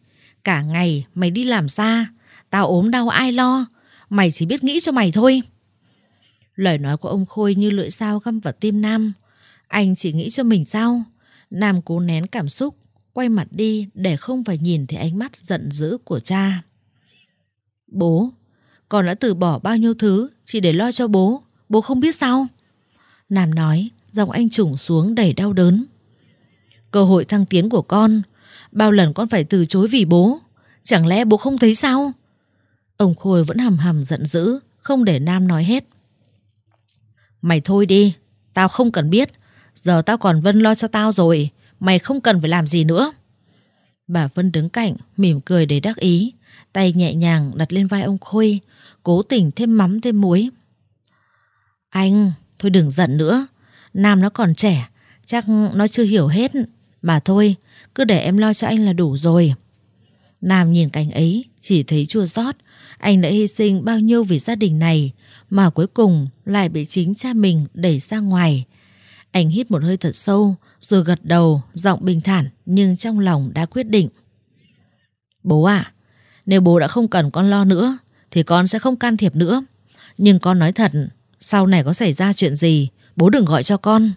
Cả ngày mày đi làm xa Tao ốm đau ai lo Mày chỉ biết nghĩ cho mày thôi Lời nói của ông Khôi như lưỡi dao găm vào tim Nam. Anh chỉ nghĩ cho mình sao? Nam cố nén cảm xúc, quay mặt đi để không phải nhìn thấy ánh mắt giận dữ của cha. Bố, con đã từ bỏ bao nhiêu thứ chỉ để lo cho bố, bố không biết sao? Nam nói, giọng anh trùng xuống đầy đau đớn. Cơ hội thăng tiến của con, bao lần con phải từ chối vì bố, chẳng lẽ bố không thấy sao? Ông Khôi vẫn hầm hầm giận dữ, không để Nam nói hết. Mày thôi đi, tao không cần biết. Giờ tao còn Vân lo cho tao rồi, mày không cần phải làm gì nữa. Bà Vân đứng cạnh, mỉm cười để đắc ý, tay nhẹ nhàng đặt lên vai ông Khôi, cố tình thêm mắm thêm muối. Anh, thôi đừng giận nữa, Nam nó còn trẻ, chắc nó chưa hiểu hết. Mà thôi, cứ để em lo cho anh là đủ rồi. Nam nhìn cảnh ấy, chỉ thấy chua xót. anh đã hy sinh bao nhiêu vì gia đình này, mà cuối cùng lại bị chính cha mình đẩy ra ngoài. Anh hít một hơi thật sâu rồi gật đầu, giọng bình thản nhưng trong lòng đã quyết định. Bố à, nếu bố đã không cần con lo nữa thì con sẽ không can thiệp nữa. Nhưng con nói thật, sau này có xảy ra chuyện gì, bố đừng gọi cho con.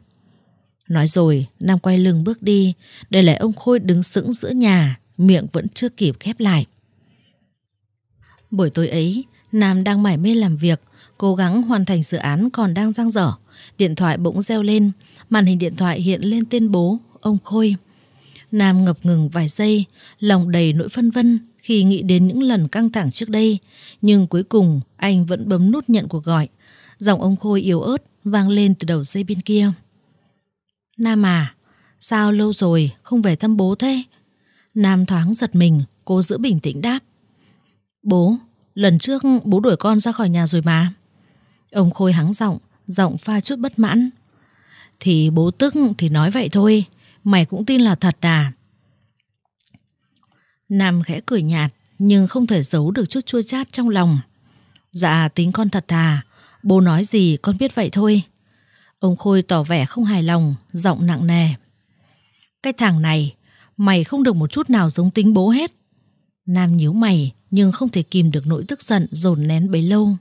Nói rồi, Nam quay lưng bước đi, để lại ông Khôi đứng sững giữa nhà, miệng vẫn chưa kịp khép lại. Buổi tối ấy, Nam đang mải mê làm việc cố gắng hoàn thành dự án còn đang dang dở. Điện thoại bỗng reo lên, màn hình điện thoại hiện lên tên bố, ông Khôi. Nam ngập ngừng vài giây, lòng đầy nỗi phân vân khi nghĩ đến những lần căng thẳng trước đây. Nhưng cuối cùng, anh vẫn bấm nút nhận cuộc gọi. Giọng ông Khôi yếu ớt vang lên từ đầu dây bên kia. Nam à, sao lâu rồi không về thăm bố thế? Nam thoáng giật mình, cố giữ bình tĩnh đáp. Bố, lần trước bố đuổi con ra khỏi nhà rồi mà. Ông Khôi hắng giọng, giọng pha chút bất mãn. Thì bố tức thì nói vậy thôi, mày cũng tin là thật à? Nam khẽ cười nhạt, nhưng không thể giấu được chút chua chát trong lòng. Dạ tính con thật à, bố nói gì con biết vậy thôi. Ông Khôi tỏ vẻ không hài lòng, giọng nặng nề. Cái thằng này, mày không được một chút nào giống tính bố hết. Nam nhíu mày nhưng không thể kìm được nỗi tức giận dồn nén bấy lâu.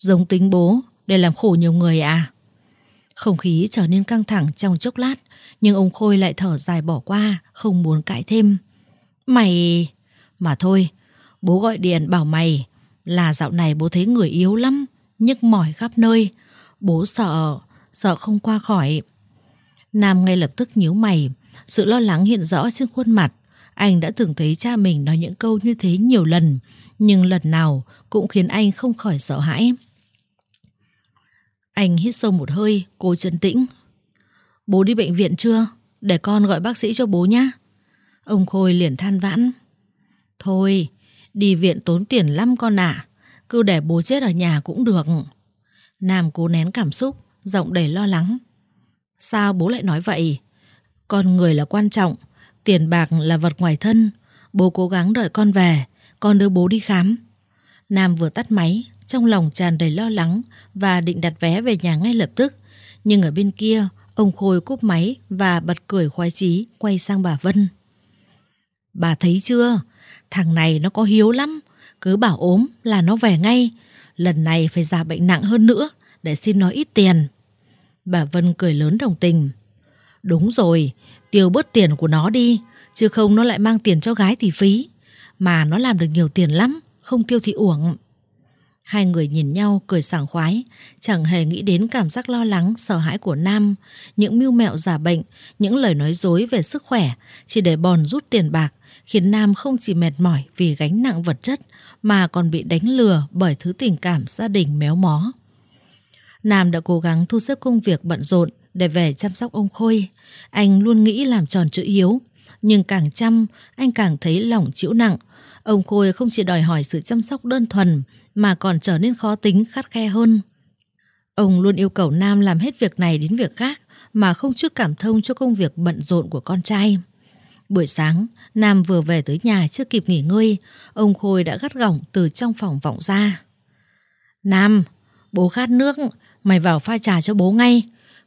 Giống tính bố để làm khổ nhiều người à Không khí trở nên căng thẳng trong chốc lát Nhưng ông Khôi lại thở dài bỏ qua Không muốn cãi thêm Mày... Mà thôi Bố gọi điện bảo mày Là dạo này bố thấy người yếu lắm Nhức mỏi khắp nơi Bố sợ... Sợ không qua khỏi Nam ngay lập tức nhíu mày Sự lo lắng hiện rõ trên khuôn mặt Anh đã từng thấy cha mình nói những câu như thế nhiều lần Nhưng lần nào cũng khiến anh không khỏi sợ hãi anh hít sâu một hơi, cô trấn tĩnh. Bố đi bệnh viện chưa? Để con gọi bác sĩ cho bố nhé. Ông Khôi liền than vãn. Thôi, đi viện tốn tiền lắm con ạ. À. Cứ để bố chết ở nhà cũng được. Nam cố nén cảm xúc, giọng đầy lo lắng. Sao bố lại nói vậy? Con người là quan trọng, tiền bạc là vật ngoài thân. Bố cố gắng đợi con về, con đưa bố đi khám. Nam vừa tắt máy, trong lòng tràn đầy lo lắng và định đặt vé về nhà ngay lập tức. Nhưng ở bên kia, ông Khôi cúp máy và bật cười khoái chí quay sang bà Vân. Bà thấy chưa? Thằng này nó có hiếu lắm, cứ bảo ốm là nó về ngay. Lần này phải giả bệnh nặng hơn nữa để xin nó ít tiền. Bà Vân cười lớn đồng tình. Đúng rồi, tiêu bớt tiền của nó đi, chứ không nó lại mang tiền cho gái thì phí. Mà nó làm được nhiều tiền lắm, không tiêu thì uổng. Hai người nhìn nhau cười sảng khoái, chẳng hề nghĩ đến cảm giác lo lắng, sợ hãi của Nam, những mưu mẹo giả bệnh, những lời nói dối về sức khỏe, chỉ để bòn rút tiền bạc, khiến Nam không chỉ mệt mỏi vì gánh nặng vật chất, mà còn bị đánh lừa bởi thứ tình cảm gia đình méo mó. Nam đã cố gắng thu xếp công việc bận rộn để về chăm sóc ông Khôi. Anh luôn nghĩ làm tròn chữ hiếu, nhưng càng chăm, anh càng thấy lòng chịu nặng, Ông Khôi không chỉ đòi hỏi sự chăm sóc đơn thuần mà còn trở nên khó tính, khắt khe hơn. Ông luôn yêu cầu Nam làm hết việc này đến việc khác mà không chút cảm thông cho công việc bận rộn của con trai. Buổi sáng, Nam vừa về tới nhà chưa kịp nghỉ ngơi, ông Khôi đã gắt gỏng từ trong phòng vọng ra. Nam, bố khát nước, mày vào pha trà cho bố ngay.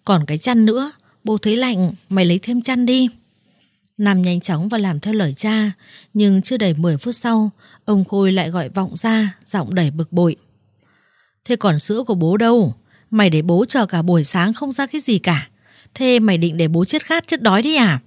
Còn cái chăn nữa, bố thấy lạnh, mày lấy thêm chăn đi. Nam nhanh chóng và làm theo lời cha, nhưng chưa đầy 10 phút sau, ông Khôi lại gọi vọng ra, giọng đầy bực bội. Thế còn sữa của bố đâu? Mày để bố chờ cả buổi sáng không ra cái gì cả. Thế mày định để bố chết khát chết đói đi à?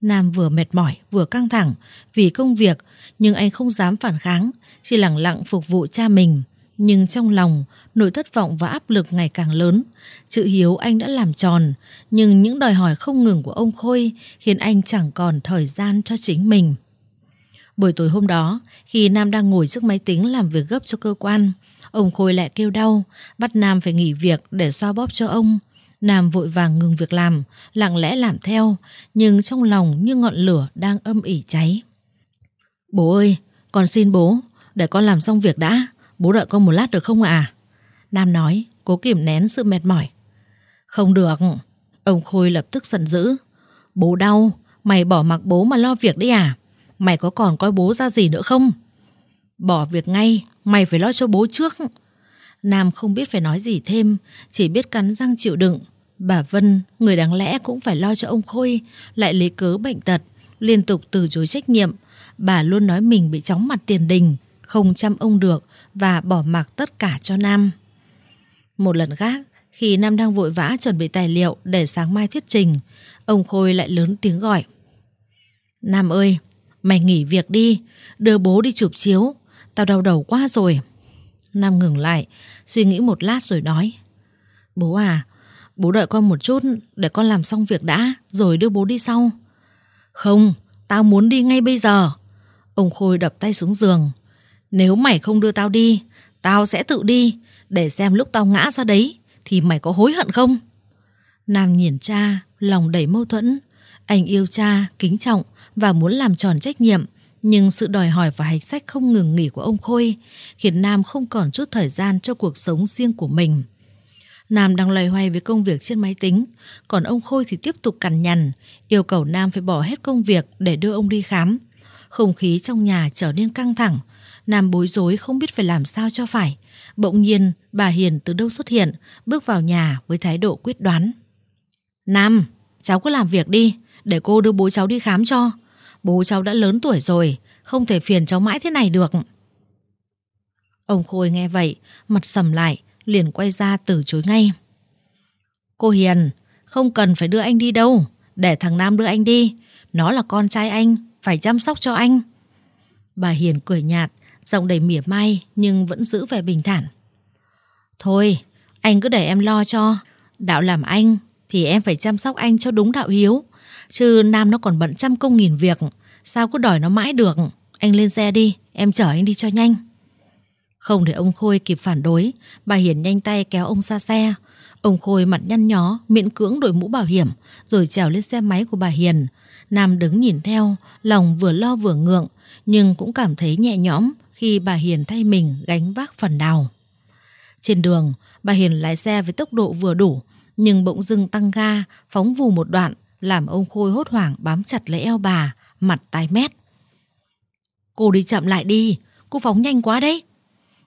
Nam vừa mệt mỏi vừa căng thẳng vì công việc nhưng anh không dám phản kháng, chỉ lặng lặng phục vụ cha mình nhưng trong lòng nỗi thất vọng và áp lực ngày càng lớn. Chữ hiếu anh đã làm tròn, nhưng những đòi hỏi không ngừng của ông Khôi khiến anh chẳng còn thời gian cho chính mình. Buổi tối hôm đó, khi Nam đang ngồi trước máy tính làm việc gấp cho cơ quan, ông Khôi lại kêu đau, bắt Nam phải nghỉ việc để xoa bóp cho ông. Nam vội vàng ngừng việc làm, lặng lẽ làm theo, nhưng trong lòng như ngọn lửa đang âm ỉ cháy. Bố ơi, con xin bố, để con làm xong việc đã. Bố đợi con một lát được không ạ? À? Nam nói, cố kiềm nén sự mệt mỏi. Không được. Ông Khôi lập tức giận dữ. Bố đau, mày bỏ mặc bố mà lo việc đấy à? Mày có còn coi bố ra gì nữa không? Bỏ việc ngay, mày phải lo cho bố trước. Nam không biết phải nói gì thêm, chỉ biết cắn răng chịu đựng. Bà Vân, người đáng lẽ cũng phải lo cho ông Khôi, lại lấy cớ bệnh tật, liên tục từ chối trách nhiệm. Bà luôn nói mình bị chóng mặt tiền đình, không chăm ông được, và bỏ mặc tất cả cho Nam. Một lần khác, khi Nam đang vội vã chuẩn bị tài liệu để sáng mai thuyết trình, ông Khôi lại lớn tiếng gọi. Nam ơi, mày nghỉ việc đi, đưa bố đi chụp chiếu, tao đau đầu quá rồi. Nam ngừng lại, suy nghĩ một lát rồi nói. Bố à, bố đợi con một chút để con làm xong việc đã rồi đưa bố đi sau. Không, tao muốn đi ngay bây giờ. Ông Khôi đập tay xuống giường, nếu mày không đưa tao đi, tao sẽ tự đi, để xem lúc tao ngã ra đấy, thì mày có hối hận không? Nam nhìn cha, lòng đầy mâu thuẫn. Anh yêu cha, kính trọng và muốn làm tròn trách nhiệm. Nhưng sự đòi hỏi và hạch sách không ngừng nghỉ của ông Khôi khiến Nam không còn chút thời gian cho cuộc sống riêng của mình. Nam đang loay hoay với công việc trên máy tính, còn ông Khôi thì tiếp tục cằn nhằn, yêu cầu Nam phải bỏ hết công việc để đưa ông đi khám. Không khí trong nhà trở nên căng thẳng, Nam bối rối không biết phải làm sao cho phải. Bỗng nhiên, bà Hiền từ đâu xuất hiện, bước vào nhà với thái độ quyết đoán. Nam, cháu cứ làm việc đi, để cô đưa bố cháu đi khám cho. Bố cháu đã lớn tuổi rồi, không thể phiền cháu mãi thế này được. Ông Khôi nghe vậy, mặt sầm lại, liền quay ra từ chối ngay. Cô Hiền, không cần phải đưa anh đi đâu, để thằng Nam đưa anh đi. Nó là con trai anh, phải chăm sóc cho anh. Bà Hiền cười nhạt, giọng đầy mỉa mai nhưng vẫn giữ vẻ bình thản. Thôi, anh cứ để em lo cho. Đạo làm anh thì em phải chăm sóc anh cho đúng đạo hiếu. Chứ Nam nó còn bận trăm công nghìn việc. Sao cứ đòi nó mãi được. Anh lên xe đi, em chở anh đi cho nhanh. Không để ông Khôi kịp phản đối, bà Hiền nhanh tay kéo ông ra xe. Ông Khôi mặt nhăn nhó, miễn cưỡng đội mũ bảo hiểm, rồi trèo lên xe máy của bà Hiền. Nam đứng nhìn theo, lòng vừa lo vừa ngượng, nhưng cũng cảm thấy nhẹ nhõm khi bà Hiền thay mình gánh vác phần đào. Trên đường, bà Hiền lái xe với tốc độ vừa đủ, nhưng bỗng dưng tăng ga, phóng vù một đoạn, làm ông Khôi hốt hoảng bám chặt lấy eo bà, mặt tái mét. Cô đi chậm lại đi, cô phóng nhanh quá đấy.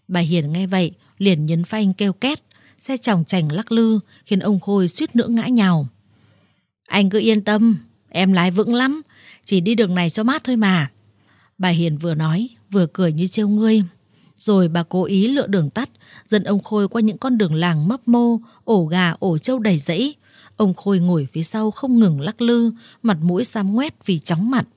Bà Hiền nghe vậy, liền nhấn phanh kêu két, xe chòng chành lắc lư, khiến ông Khôi suýt nữa ngã nhào. Anh cứ yên tâm, em lái vững lắm, chỉ đi đường này cho mát thôi mà. Bà Hiền vừa nói, vừa cười như trêu ngươi. Rồi bà cố ý lựa đường tắt, dẫn ông Khôi qua những con đường làng mấp mô, ổ gà, ổ trâu đầy rẫy. Ông Khôi ngồi phía sau không ngừng lắc lư, mặt mũi xám ngoét vì chóng mặt.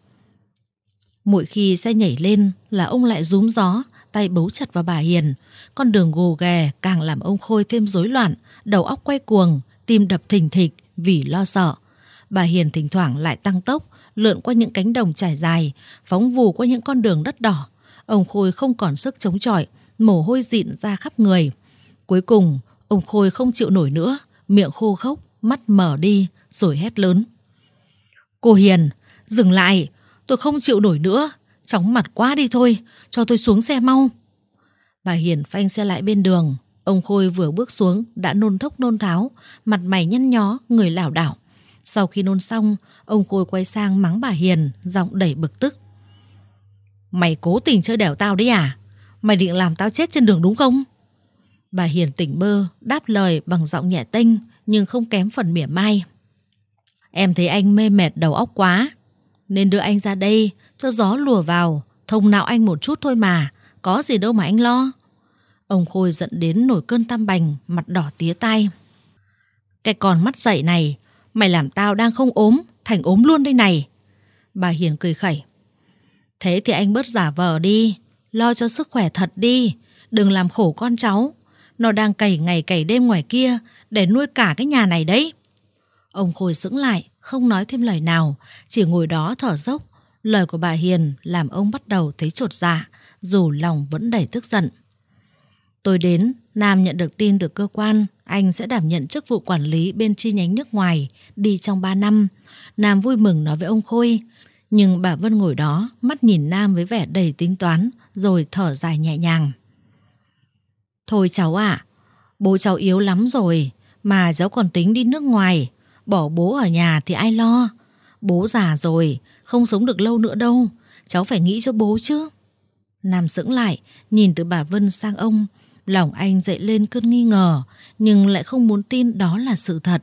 Mỗi khi xe nhảy lên là ông lại rúm gió, tay bấu chặt vào bà Hiền. Con đường gồ ghè càng làm ông Khôi thêm rối loạn, đầu óc quay cuồng, tim đập thình thịch vì lo sợ. Bà Hiền thỉnh thoảng lại tăng tốc, lượn qua những cánh đồng trải dài, phóng vù qua những con đường đất đỏ, Ông Khôi không còn sức chống chọi, mồ hôi dịn ra khắp người. Cuối cùng, ông Khôi không chịu nổi nữa, miệng khô khốc, mắt mở đi, rồi hét lớn. Cô Hiền, dừng lại, tôi không chịu nổi nữa, chóng mặt quá đi thôi, cho tôi xuống xe mau. Bà Hiền phanh xe lại bên đường, ông Khôi vừa bước xuống đã nôn thốc nôn tháo, mặt mày nhăn nhó, người lảo đảo. Sau khi nôn xong, ông Khôi quay sang mắng bà Hiền, giọng đầy bực tức. Mày cố tình chơi đẻo tao đấy à? Mày định làm tao chết trên đường đúng không? Bà Hiền tỉnh bơ, đáp lời bằng giọng nhẹ tinh nhưng không kém phần mỉa mai. Em thấy anh mê mệt đầu óc quá, nên đưa anh ra đây cho gió lùa vào, thông não anh một chút thôi mà, có gì đâu mà anh lo. Ông Khôi giận đến nổi cơn tam bành, mặt đỏ tía tai. Cái con mắt dậy này, mày làm tao đang không ốm, thành ốm luôn đây này. Bà Hiền cười khẩy. Thế thì anh bớt giả vờ đi, lo cho sức khỏe thật đi, đừng làm khổ con cháu. Nó đang cày ngày cày đêm ngoài kia để nuôi cả cái nhà này đấy. Ông Khôi sững lại, không nói thêm lời nào, chỉ ngồi đó thở dốc. Lời của bà Hiền làm ông bắt đầu thấy trột dạ, dù lòng vẫn đầy tức giận. Tôi đến, Nam nhận được tin từ cơ quan, anh sẽ đảm nhận chức vụ quản lý bên chi nhánh nước ngoài, đi trong 3 năm. Nam vui mừng nói với ông Khôi, nhưng bà Vân ngồi đó, mắt nhìn Nam với vẻ đầy tính toán, rồi thở dài nhẹ nhàng. Thôi cháu ạ, bố cháu yếu lắm rồi, mà cháu còn tính đi nước ngoài, bỏ bố ở nhà thì ai lo. Bố già rồi, không sống được lâu nữa đâu, cháu phải nghĩ cho bố chứ. Nam sững lại, nhìn từ bà Vân sang ông, lòng anh dậy lên cơn nghi ngờ, nhưng lại không muốn tin đó là sự thật.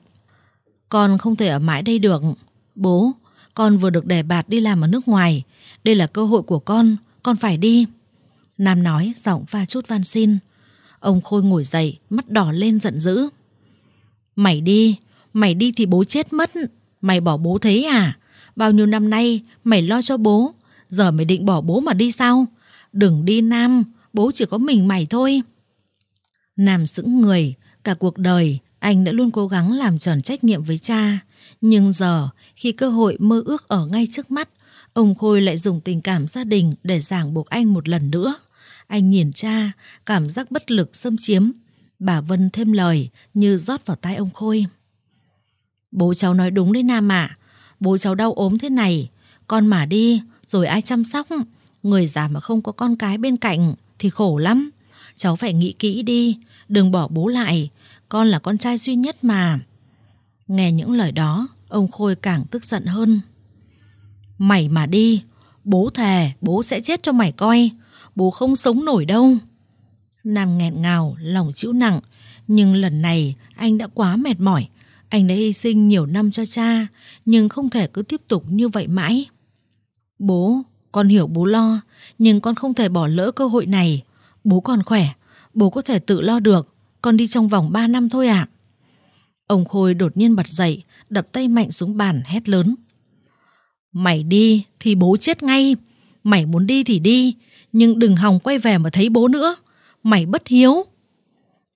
Con không thể ở mãi đây được. Bố, con vừa được đề bạt đi làm ở nước ngoài. Đây là cơ hội của con, con phải đi. Nam nói giọng pha chút van xin. Ông Khôi ngồi dậy, mắt đỏ lên giận dữ. Mày đi, mày đi thì bố chết mất. Mày bỏ bố thế à? Bao nhiêu năm nay mày lo cho bố, giờ mày định bỏ bố mà đi sao? Đừng đi Nam, bố chỉ có mình mày thôi. Nam sững người, cả cuộc đời anh đã luôn cố gắng làm tròn trách nhiệm với cha. Nhưng giờ khi cơ hội mơ ước ở ngay trước mắt, ông Khôi lại dùng tình cảm gia đình để giảng buộc anh một lần nữa. Anh nhìn cha, cảm giác bất lực xâm chiếm. Bà Vân thêm lời như rót vào tay ông Khôi. Bố cháu nói đúng đấy Nam ạ. À. Bố cháu đau ốm thế này. Con mà đi, rồi ai chăm sóc. Người già mà không có con cái bên cạnh thì khổ lắm. Cháu phải nghĩ kỹ đi, đừng bỏ bố lại. Con là con trai duy nhất mà. Nghe những lời đó, Ông Khôi càng tức giận hơn. Mày mà đi, bố thề bố sẽ chết cho mày coi, bố không sống nổi đâu. Nam nghẹn ngào, lòng chịu nặng, nhưng lần này anh đã quá mệt mỏi. Anh đã hy sinh nhiều năm cho cha, nhưng không thể cứ tiếp tục như vậy mãi. Bố, con hiểu bố lo, nhưng con không thể bỏ lỡ cơ hội này. Bố còn khỏe, bố có thể tự lo được, con đi trong vòng ba năm thôi ạ. À. Ông Khôi đột nhiên bật dậy, đập tay mạnh xuống bàn hét lớn. Mày đi thì bố chết ngay, mày muốn đi thì đi, nhưng đừng hòng quay về mà thấy bố nữa, mày bất hiếu.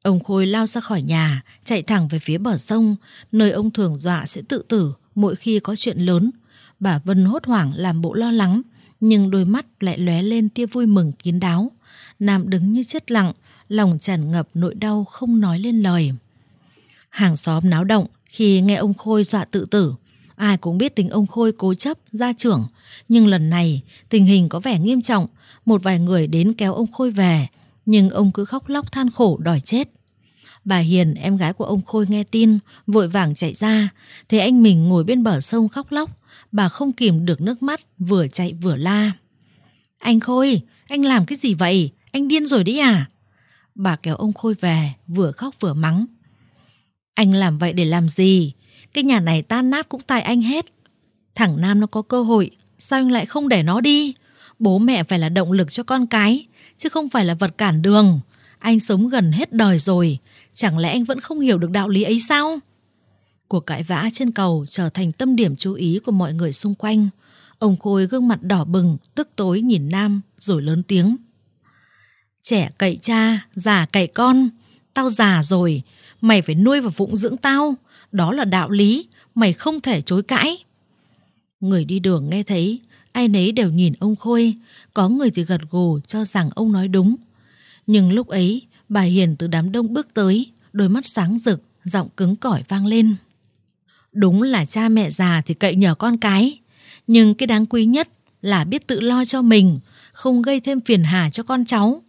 Ông Khôi lao ra khỏi nhà, chạy thẳng về phía bờ sông, nơi ông thường dọa sẽ tự tử mỗi khi có chuyện lớn. Bà Vân hốt hoảng làm bộ lo lắng, nhưng đôi mắt lại lóe lên tia vui mừng kín đáo. Nam đứng như chết lặng, lòng tràn ngập nỗi đau không nói lên lời. Hàng xóm náo động, khi nghe ông Khôi dọa tự tử. Ai cũng biết tính ông Khôi cố chấp, gia trưởng. Nhưng lần này, tình hình có vẻ nghiêm trọng. Một vài người đến kéo ông Khôi về. Nhưng ông cứ khóc lóc than khổ đòi chết. Bà Hiền, em gái của ông Khôi nghe tin, vội vàng chạy ra. Thấy anh mình ngồi bên bờ sông khóc lóc. Bà không kìm được nước mắt, vừa chạy vừa la. Anh Khôi, anh làm cái gì vậy? Anh điên rồi đấy à? Bà kéo ông Khôi về, vừa khóc vừa mắng. Anh làm vậy để làm gì? Cái nhà này tan nát cũng tại anh hết. Thằng Nam nó có cơ hội, sao anh lại không để nó đi? Bố mẹ phải là động lực cho con cái, chứ không phải là vật cản đường. Anh sống gần hết đời rồi, chẳng lẽ anh vẫn không hiểu được đạo lý ấy sao? Cuộc cãi vã trên cầu trở thành tâm điểm chú ý của mọi người xung quanh. Ông Khôi gương mặt đỏ bừng, tức tối nhìn Nam rồi lớn tiếng. Trẻ cậy cha, già cậy con, tao già rồi, mày phải nuôi và phụng dưỡng tao đó là đạo lý mày không thể chối cãi người đi đường nghe thấy ai nấy đều nhìn ông khôi có người thì gật gù cho rằng ông nói đúng nhưng lúc ấy bà hiền từ đám đông bước tới đôi mắt sáng rực giọng cứng cỏi vang lên đúng là cha mẹ già thì cậy nhờ con cái nhưng cái đáng quý nhất là biết tự lo cho mình không gây thêm phiền hà cho con cháu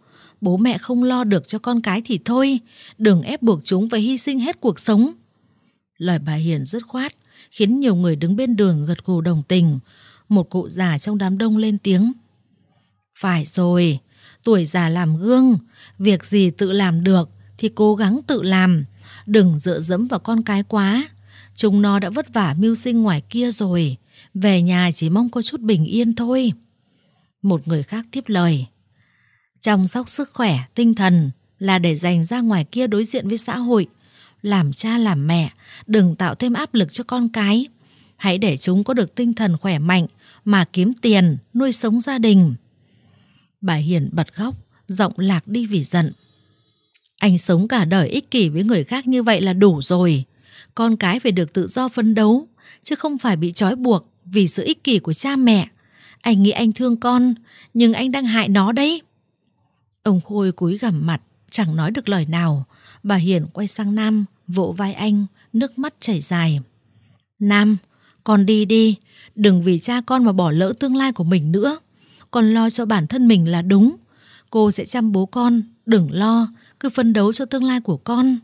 bố mẹ không lo được cho con cái thì thôi, đừng ép buộc chúng phải hy sinh hết cuộc sống. Lời bà Hiền dứt khoát, khiến nhiều người đứng bên đường gật gù đồng tình. Một cụ già trong đám đông lên tiếng. Phải rồi, tuổi già làm gương, việc gì tự làm được thì cố gắng tự làm, đừng dựa dẫm vào con cái quá. Chúng nó đã vất vả mưu sinh ngoài kia rồi, về nhà chỉ mong có chút bình yên thôi. Một người khác tiếp lời chăm sóc sức khỏe, tinh thần là để dành ra ngoài kia đối diện với xã hội. Làm cha làm mẹ, đừng tạo thêm áp lực cho con cái. Hãy để chúng có được tinh thần khỏe mạnh mà kiếm tiền, nuôi sống gia đình. Bà Hiền bật khóc, giọng lạc đi vì giận. Anh sống cả đời ích kỷ với người khác như vậy là đủ rồi. Con cái phải được tự do phấn đấu, chứ không phải bị trói buộc vì sự ích kỷ của cha mẹ. Anh nghĩ anh thương con, nhưng anh đang hại nó đấy. Ông Khôi cúi gằm mặt, chẳng nói được lời nào. Bà hiền quay sang Nam, vỗ vai anh, nước mắt chảy dài. Nam, con đi đi, đừng vì cha con mà bỏ lỡ tương lai của mình nữa. Con lo cho bản thân mình là đúng. Cô sẽ chăm bố con, đừng lo, cứ phấn đấu cho tương lai của con.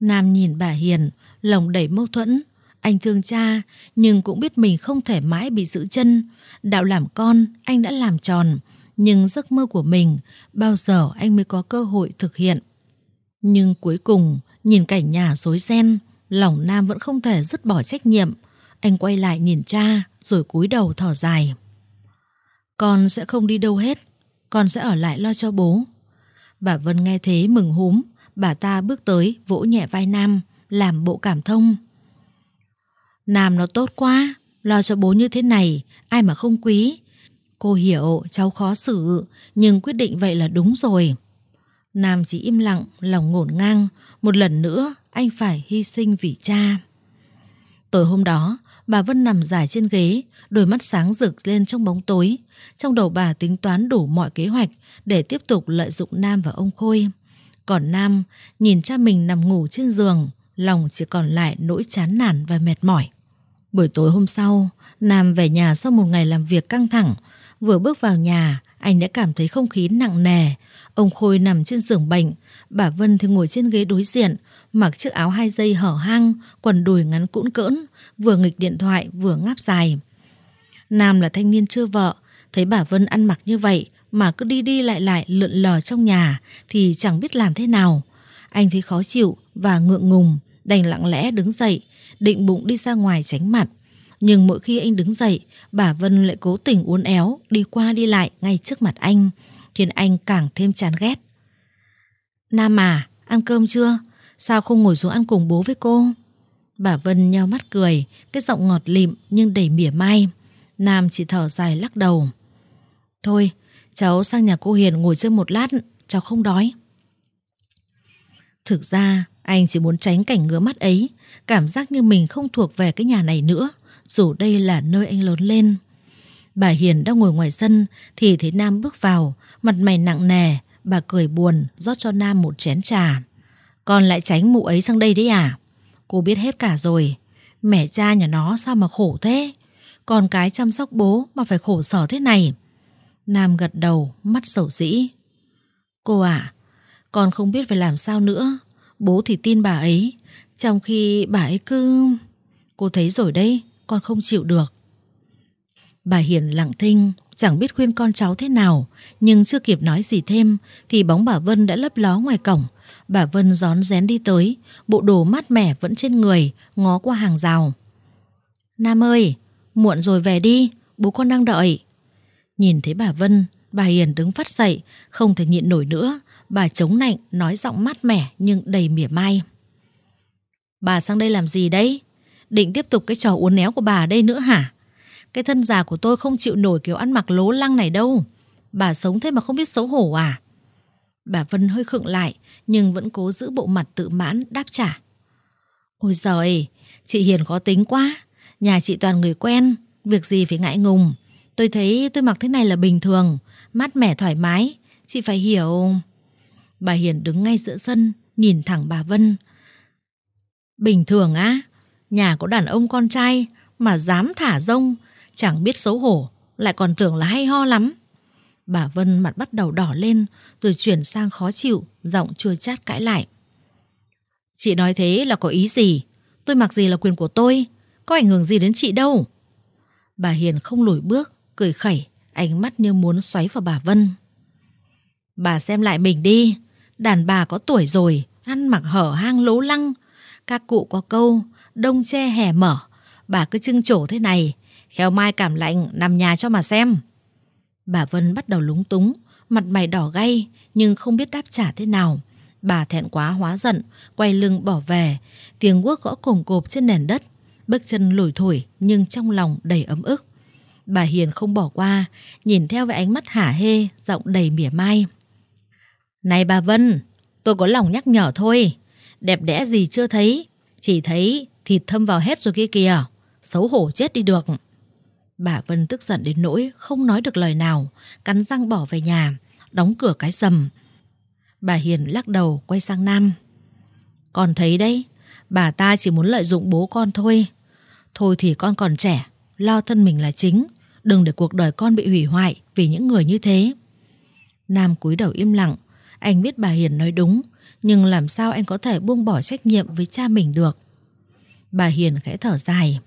Nam nhìn bà Hiền, lòng đầy mâu thuẫn. Anh thương cha, nhưng cũng biết mình không thể mãi bị giữ chân. Đạo làm con, anh đã làm tròn nhưng giấc mơ của mình bao giờ anh mới có cơ hội thực hiện. Nhưng cuối cùng, nhìn cảnh nhà rối ren, lòng Nam vẫn không thể dứt bỏ trách nhiệm. Anh quay lại nhìn cha rồi cúi đầu thở dài. Con sẽ không đi đâu hết, con sẽ ở lại lo cho bố. Bà Vân nghe thế mừng húm, bà ta bước tới vỗ nhẹ vai Nam, làm bộ cảm thông. Nam nó tốt quá, lo cho bố như thế này, ai mà không quý, Cô hiểu cháu khó xử Nhưng quyết định vậy là đúng rồi Nam chỉ im lặng Lòng ngổn ngang Một lần nữa anh phải hy sinh vì cha Tối hôm đó Bà Vân nằm dài trên ghế Đôi mắt sáng rực lên trong bóng tối Trong đầu bà tính toán đủ mọi kế hoạch Để tiếp tục lợi dụng Nam và ông Khôi Còn Nam Nhìn cha mình nằm ngủ trên giường Lòng chỉ còn lại nỗi chán nản và mệt mỏi Buổi tối hôm sau Nam về nhà sau một ngày làm việc căng thẳng Vừa bước vào nhà, anh đã cảm thấy không khí nặng nề. Ông Khôi nằm trên giường bệnh, bà Vân thì ngồi trên ghế đối diện, mặc chiếc áo hai dây hở hang, quần đùi ngắn cũn cỡn, vừa nghịch điện thoại vừa ngáp dài. Nam là thanh niên chưa vợ, thấy bà Vân ăn mặc như vậy mà cứ đi đi lại lại lượn lờ trong nhà thì chẳng biết làm thế nào. Anh thấy khó chịu và ngượng ngùng, đành lặng lẽ đứng dậy, định bụng đi ra ngoài tránh mặt nhưng mỗi khi anh đứng dậy, bà Vân lại cố tình uốn éo, đi qua đi lại ngay trước mặt anh, khiến anh càng thêm chán ghét. Nam à, ăn cơm chưa? Sao không ngồi xuống ăn cùng bố với cô? Bà Vân nheo mắt cười, cái giọng ngọt lịm nhưng đầy mỉa mai. Nam chỉ thở dài lắc đầu. Thôi, cháu sang nhà cô Hiền ngồi chơi một lát, cháu không đói. Thực ra, anh chỉ muốn tránh cảnh ngứa mắt ấy, cảm giác như mình không thuộc về cái nhà này nữa dù đây là nơi anh lớn lên. Bà Hiền đang ngồi ngoài sân thì thấy Nam bước vào, mặt mày nặng nề, bà cười buồn rót cho Nam một chén trà. Con lại tránh mụ ấy sang đây đấy à? Cô biết hết cả rồi. Mẹ cha nhà nó sao mà khổ thế? Con cái chăm sóc bố mà phải khổ sở thế này. Nam gật đầu, mắt sầu dĩ. Cô à, con không biết phải làm sao nữa. Bố thì tin bà ấy, trong khi bà ấy cứ... Cô thấy rồi đấy, con không chịu được. Bà Hiền lặng thinh, chẳng biết khuyên con cháu thế nào, nhưng chưa kịp nói gì thêm thì bóng bà Vân đã lấp ló ngoài cổng. Bà Vân rón rén đi tới, bộ đồ mát mẻ vẫn trên người, ngó qua hàng rào. Nam ơi, muộn rồi về đi, bố con đang đợi. Nhìn thấy bà Vân, bà Hiền đứng phát dậy, không thể nhịn nổi nữa. Bà chống nạnh, nói giọng mát mẻ nhưng đầy mỉa mai. Bà sang đây làm gì đấy? Định tiếp tục cái trò uốn néo của bà đây nữa hả? Cái thân già của tôi không chịu nổi kiểu ăn mặc lố lăng này đâu. Bà sống thế mà không biết xấu hổ à? Bà Vân hơi khựng lại, nhưng vẫn cố giữ bộ mặt tự mãn đáp trả. Ôi giời, chị Hiền có tính quá. Nhà chị toàn người quen, việc gì phải ngại ngùng. Tôi thấy tôi mặc thế này là bình thường, mát mẻ thoải mái. Chị phải hiểu... Bà Hiền đứng ngay giữa sân, nhìn thẳng bà Vân. Bình thường á? Nhà có đàn ông con trai mà dám thả rông, chẳng biết xấu hổ, lại còn tưởng là hay ho lắm. Bà Vân mặt bắt đầu đỏ lên, rồi chuyển sang khó chịu, giọng chua chát cãi lại. Chị nói thế là có ý gì? Tôi mặc gì là quyền của tôi, có ảnh hưởng gì đến chị đâu. Bà Hiền không lùi bước, cười khẩy, ánh mắt như muốn xoáy vào bà Vân. Bà xem lại mình đi, đàn bà có tuổi rồi, ăn mặc hở hang lố lăng. Các cụ có câu, đông che hè mở, bà cứ trưng trổ thế này, khéo mai cảm lạnh nằm nhà cho mà xem. Bà Vân bắt đầu lúng túng, mặt mày đỏ gay nhưng không biết đáp trả thế nào. Bà thẹn quá hóa giận, quay lưng bỏ về, tiếng guốc gõ cồm cộp trên nền đất, bước chân lủi thủi nhưng trong lòng đầy ấm ức. Bà Hiền không bỏ qua, nhìn theo với ánh mắt hả hê, giọng đầy mỉa mai. Này bà Vân, tôi có lòng nhắc nhở thôi, đẹp đẽ gì chưa thấy, chỉ thấy Thịt thâm vào hết rồi kia kìa Xấu hổ chết đi được Bà Vân tức giận đến nỗi không nói được lời nào Cắn răng bỏ về nhà Đóng cửa cái sầm Bà Hiền lắc đầu quay sang Nam Con thấy đấy Bà ta chỉ muốn lợi dụng bố con thôi Thôi thì con còn trẻ Lo thân mình là chính Đừng để cuộc đời con bị hủy hoại Vì những người như thế Nam cúi đầu im lặng Anh biết bà Hiền nói đúng Nhưng làm sao anh có thể buông bỏ trách nhiệm với cha mình được Bà Hiền khẽ thở dài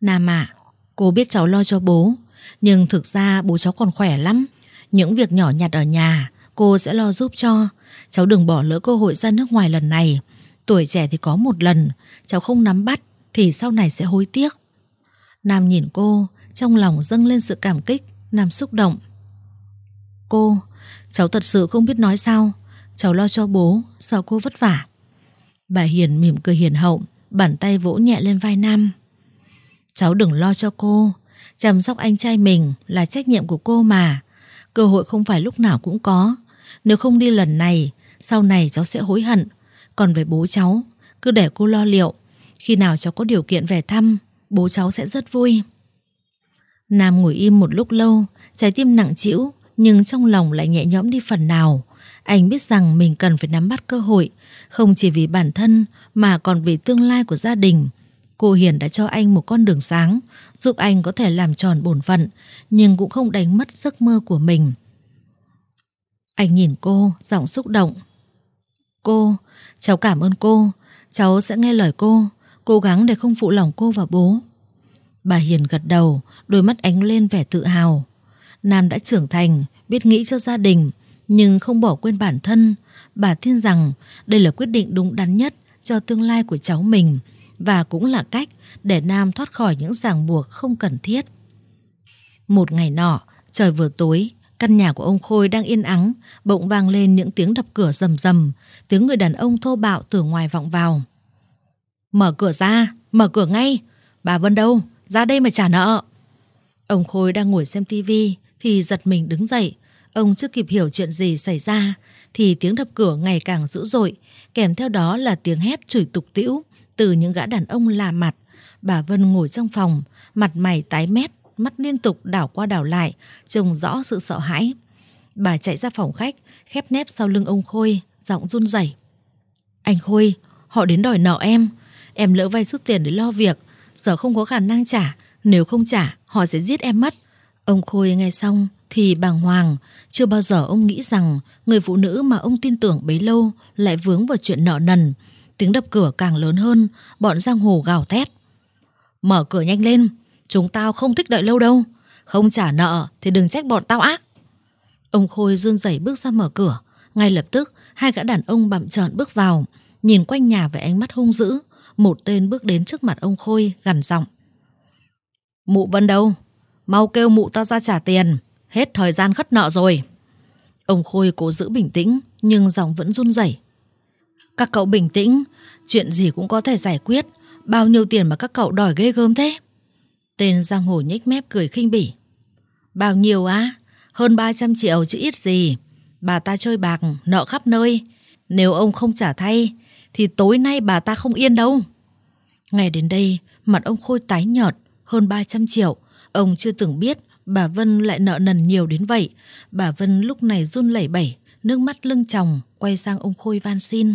Nam ạ, cô biết cháu lo cho bố Nhưng thực ra bố cháu còn khỏe lắm Những việc nhỏ nhặt ở nhà Cô sẽ lo giúp cho Cháu đừng bỏ lỡ cơ hội ra nước ngoài lần này Tuổi trẻ thì có một lần Cháu không nắm bắt Thì sau này sẽ hối tiếc Nam nhìn cô Trong lòng dâng lên sự cảm kích Nam xúc động Cô, cháu thật sự không biết nói sao Cháu lo cho bố Sợ cô vất vả Bà Hiền mỉm cười hiền hậu bàn tay vỗ nhẹ lên vai Nam. Cháu đừng lo cho cô, chăm sóc anh trai mình là trách nhiệm của cô mà. Cơ hội không phải lúc nào cũng có. Nếu không đi lần này, sau này cháu sẽ hối hận. Còn về bố cháu, cứ để cô lo liệu. Khi nào cháu có điều kiện về thăm, bố cháu sẽ rất vui. Nam ngồi im một lúc lâu, trái tim nặng chịu, nhưng trong lòng lại nhẹ nhõm đi phần nào. Anh biết rằng mình cần phải nắm bắt cơ hội, không chỉ vì bản thân mà còn vì tương lai của gia đình. Cô Hiền đã cho anh một con đường sáng, giúp anh có thể làm tròn bổn phận, nhưng cũng không đánh mất giấc mơ của mình. Anh nhìn cô, giọng xúc động. Cô, cháu cảm ơn cô, cháu sẽ nghe lời cô, cố gắng để không phụ lòng cô và bố. Bà Hiền gật đầu, đôi mắt ánh lên vẻ tự hào. Nam đã trưởng thành, biết nghĩ cho gia đình, nhưng không bỏ quên bản thân, Bà tin rằng đây là quyết định đúng đắn nhất cho tương lai của cháu mình và cũng là cách để Nam thoát khỏi những ràng buộc không cần thiết. Một ngày nọ, trời vừa tối, căn nhà của ông Khôi đang yên ắng, bỗng vang lên những tiếng đập cửa rầm rầm, tiếng người đàn ông thô bạo từ ngoài vọng vào. Mở cửa ra, mở cửa ngay, bà Vân đâu, ra đây mà trả nợ. Ông Khôi đang ngồi xem tivi thì giật mình đứng dậy, ông chưa kịp hiểu chuyện gì xảy ra thì tiếng đập cửa ngày càng dữ dội, kèm theo đó là tiếng hét chửi tục tĩu từ những gã đàn ông lạ mặt. Bà Vân ngồi trong phòng, mặt mày tái mét, mắt liên tục đảo qua đảo lại, trông rõ sự sợ hãi. Bà chạy ra phòng khách, khép nép sau lưng ông Khôi, giọng run rẩy. Anh Khôi, họ đến đòi nợ em. Em lỡ vay rút tiền để lo việc, giờ không có khả năng trả, nếu không trả họ sẽ giết em mất. Ông Khôi nghe xong thì bàng hoàng, chưa bao giờ ông nghĩ rằng người phụ nữ mà ông tin tưởng bấy lâu lại vướng vào chuyện nợ nần. Tiếng đập cửa càng lớn hơn, bọn giang hồ gào thét. Mở cửa nhanh lên, chúng tao không thích đợi lâu đâu. Không trả nợ thì đừng trách bọn tao ác. Ông Khôi run rẩy bước ra mở cửa. Ngay lập tức, hai gã đàn ông bặm trợn bước vào, nhìn quanh nhà với ánh mắt hung dữ. Một tên bước đến trước mặt ông Khôi, gằn giọng. Mụ Vân đâu? Mau kêu mụ ta ra trả tiền. Hết thời gian khất nợ rồi Ông Khôi cố giữ bình tĩnh Nhưng giọng vẫn run rẩy. Các cậu bình tĩnh Chuyện gì cũng có thể giải quyết Bao nhiêu tiền mà các cậu đòi ghê gớm thế Tên giang hồ nhếch mép cười khinh bỉ Bao nhiêu á à? Hơn 300 triệu chứ ít gì Bà ta chơi bạc nợ khắp nơi Nếu ông không trả thay Thì tối nay bà ta không yên đâu Nghe đến đây Mặt ông Khôi tái nhợt hơn 300 triệu Ông chưa từng biết Bà Vân lại nợ nần nhiều đến vậy. Bà Vân lúc này run lẩy bẩy, nước mắt lưng tròng quay sang ông Khôi van xin.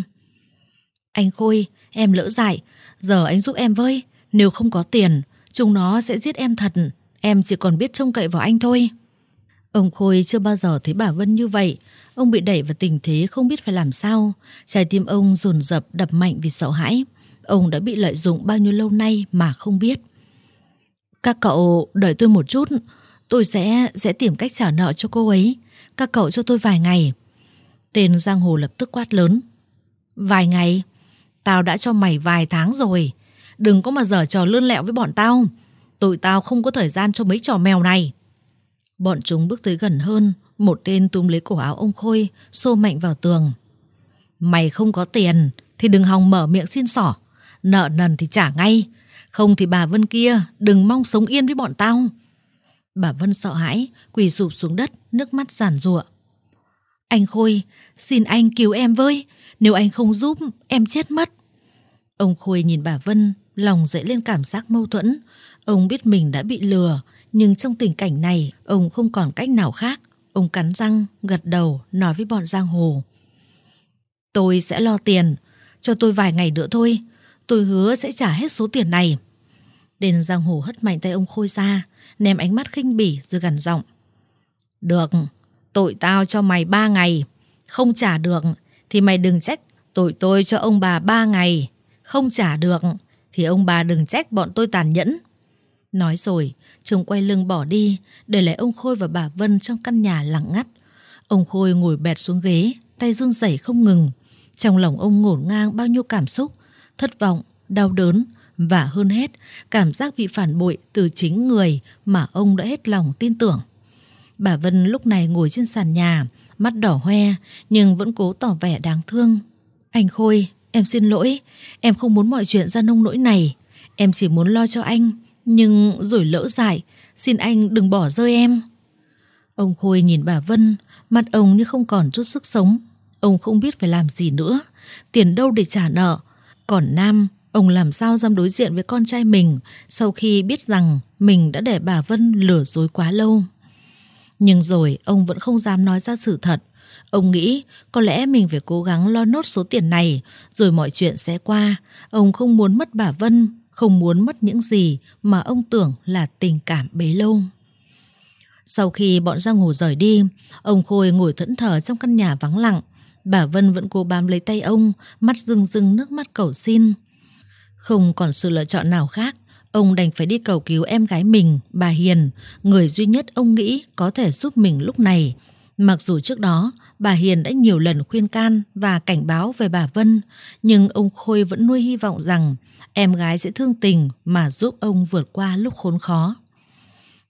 Anh Khôi, em lỡ dại, giờ anh giúp em với. Nếu không có tiền, chúng nó sẽ giết em thật. Em chỉ còn biết trông cậy vào anh thôi. Ông Khôi chưa bao giờ thấy bà Vân như vậy. Ông bị đẩy vào tình thế không biết phải làm sao. Trái tim ông dồn dập đập mạnh vì sợ hãi. Ông đã bị lợi dụng bao nhiêu lâu nay mà không biết. Các cậu đợi tôi một chút. Tôi sẽ sẽ tìm cách trả nợ cho cô ấy Các cậu cho tôi vài ngày Tên giang hồ lập tức quát lớn Vài ngày Tao đã cho mày vài tháng rồi Đừng có mà dở trò lươn lẹo với bọn tao Tụi tao không có thời gian cho mấy trò mèo này Bọn chúng bước tới gần hơn Một tên túm lấy cổ áo ông Khôi Xô mạnh vào tường Mày không có tiền Thì đừng hòng mở miệng xin sỏ, Nợ nần thì trả ngay Không thì bà Vân kia Đừng mong sống yên với bọn tao Bà Vân sợ hãi, quỳ sụp xuống đất, nước mắt giản rụa. Anh Khôi, xin anh cứu em với, nếu anh không giúp, em chết mất. Ông Khôi nhìn bà Vân, lòng dậy lên cảm giác mâu thuẫn. Ông biết mình đã bị lừa, nhưng trong tình cảnh này, ông không còn cách nào khác. Ông cắn răng, gật đầu, nói với bọn giang hồ. Tôi sẽ lo tiền, cho tôi vài ngày nữa thôi. Tôi hứa sẽ trả hết số tiền này. Đền giang hồ hất mạnh tay ông Khôi ra ném ánh mắt khinh bỉ rồi gằn giọng. Được, tội tao cho mày ba ngày. Không trả được thì mày đừng trách tội tôi cho ông bà ba ngày. Không trả được thì ông bà đừng trách bọn tôi tàn nhẫn. Nói rồi, Trường quay lưng bỏ đi, để lại ông Khôi và bà Vân trong căn nhà lặng ngắt. Ông Khôi ngồi bẹt xuống ghế, tay run rẩy không ngừng. Trong lòng ông ngổn ngang bao nhiêu cảm xúc, thất vọng, đau đớn, và hơn hết cảm giác bị phản bội từ chính người mà ông đã hết lòng tin tưởng. Bà Vân lúc này ngồi trên sàn nhà, mắt đỏ hoe nhưng vẫn cố tỏ vẻ đáng thương. Anh Khôi, em xin lỗi, em không muốn mọi chuyện ra nông nỗi này. Em chỉ muốn lo cho anh, nhưng rồi lỡ dại, xin anh đừng bỏ rơi em. Ông Khôi nhìn bà Vân, mặt ông như không còn chút sức sống. Ông không biết phải làm gì nữa, tiền đâu để trả nợ. Còn Nam Ông làm sao dám đối diện với con trai mình sau khi biết rằng mình đã để bà Vân lừa dối quá lâu. Nhưng rồi ông vẫn không dám nói ra sự thật. Ông nghĩ có lẽ mình phải cố gắng lo nốt số tiền này rồi mọi chuyện sẽ qua. Ông không muốn mất bà Vân, không muốn mất những gì mà ông tưởng là tình cảm bấy lâu. Sau khi bọn giang hồ rời đi, ông Khôi ngồi thẫn thờ trong căn nhà vắng lặng. Bà Vân vẫn cố bám lấy tay ông, mắt rưng rưng nước mắt cầu xin. Không còn sự lựa chọn nào khác, ông đành phải đi cầu cứu em gái mình, bà Hiền, người duy nhất ông nghĩ có thể giúp mình lúc này. Mặc dù trước đó, bà Hiền đã nhiều lần khuyên can và cảnh báo về bà Vân, nhưng ông Khôi vẫn nuôi hy vọng rằng em gái sẽ thương tình mà giúp ông vượt qua lúc khốn khó.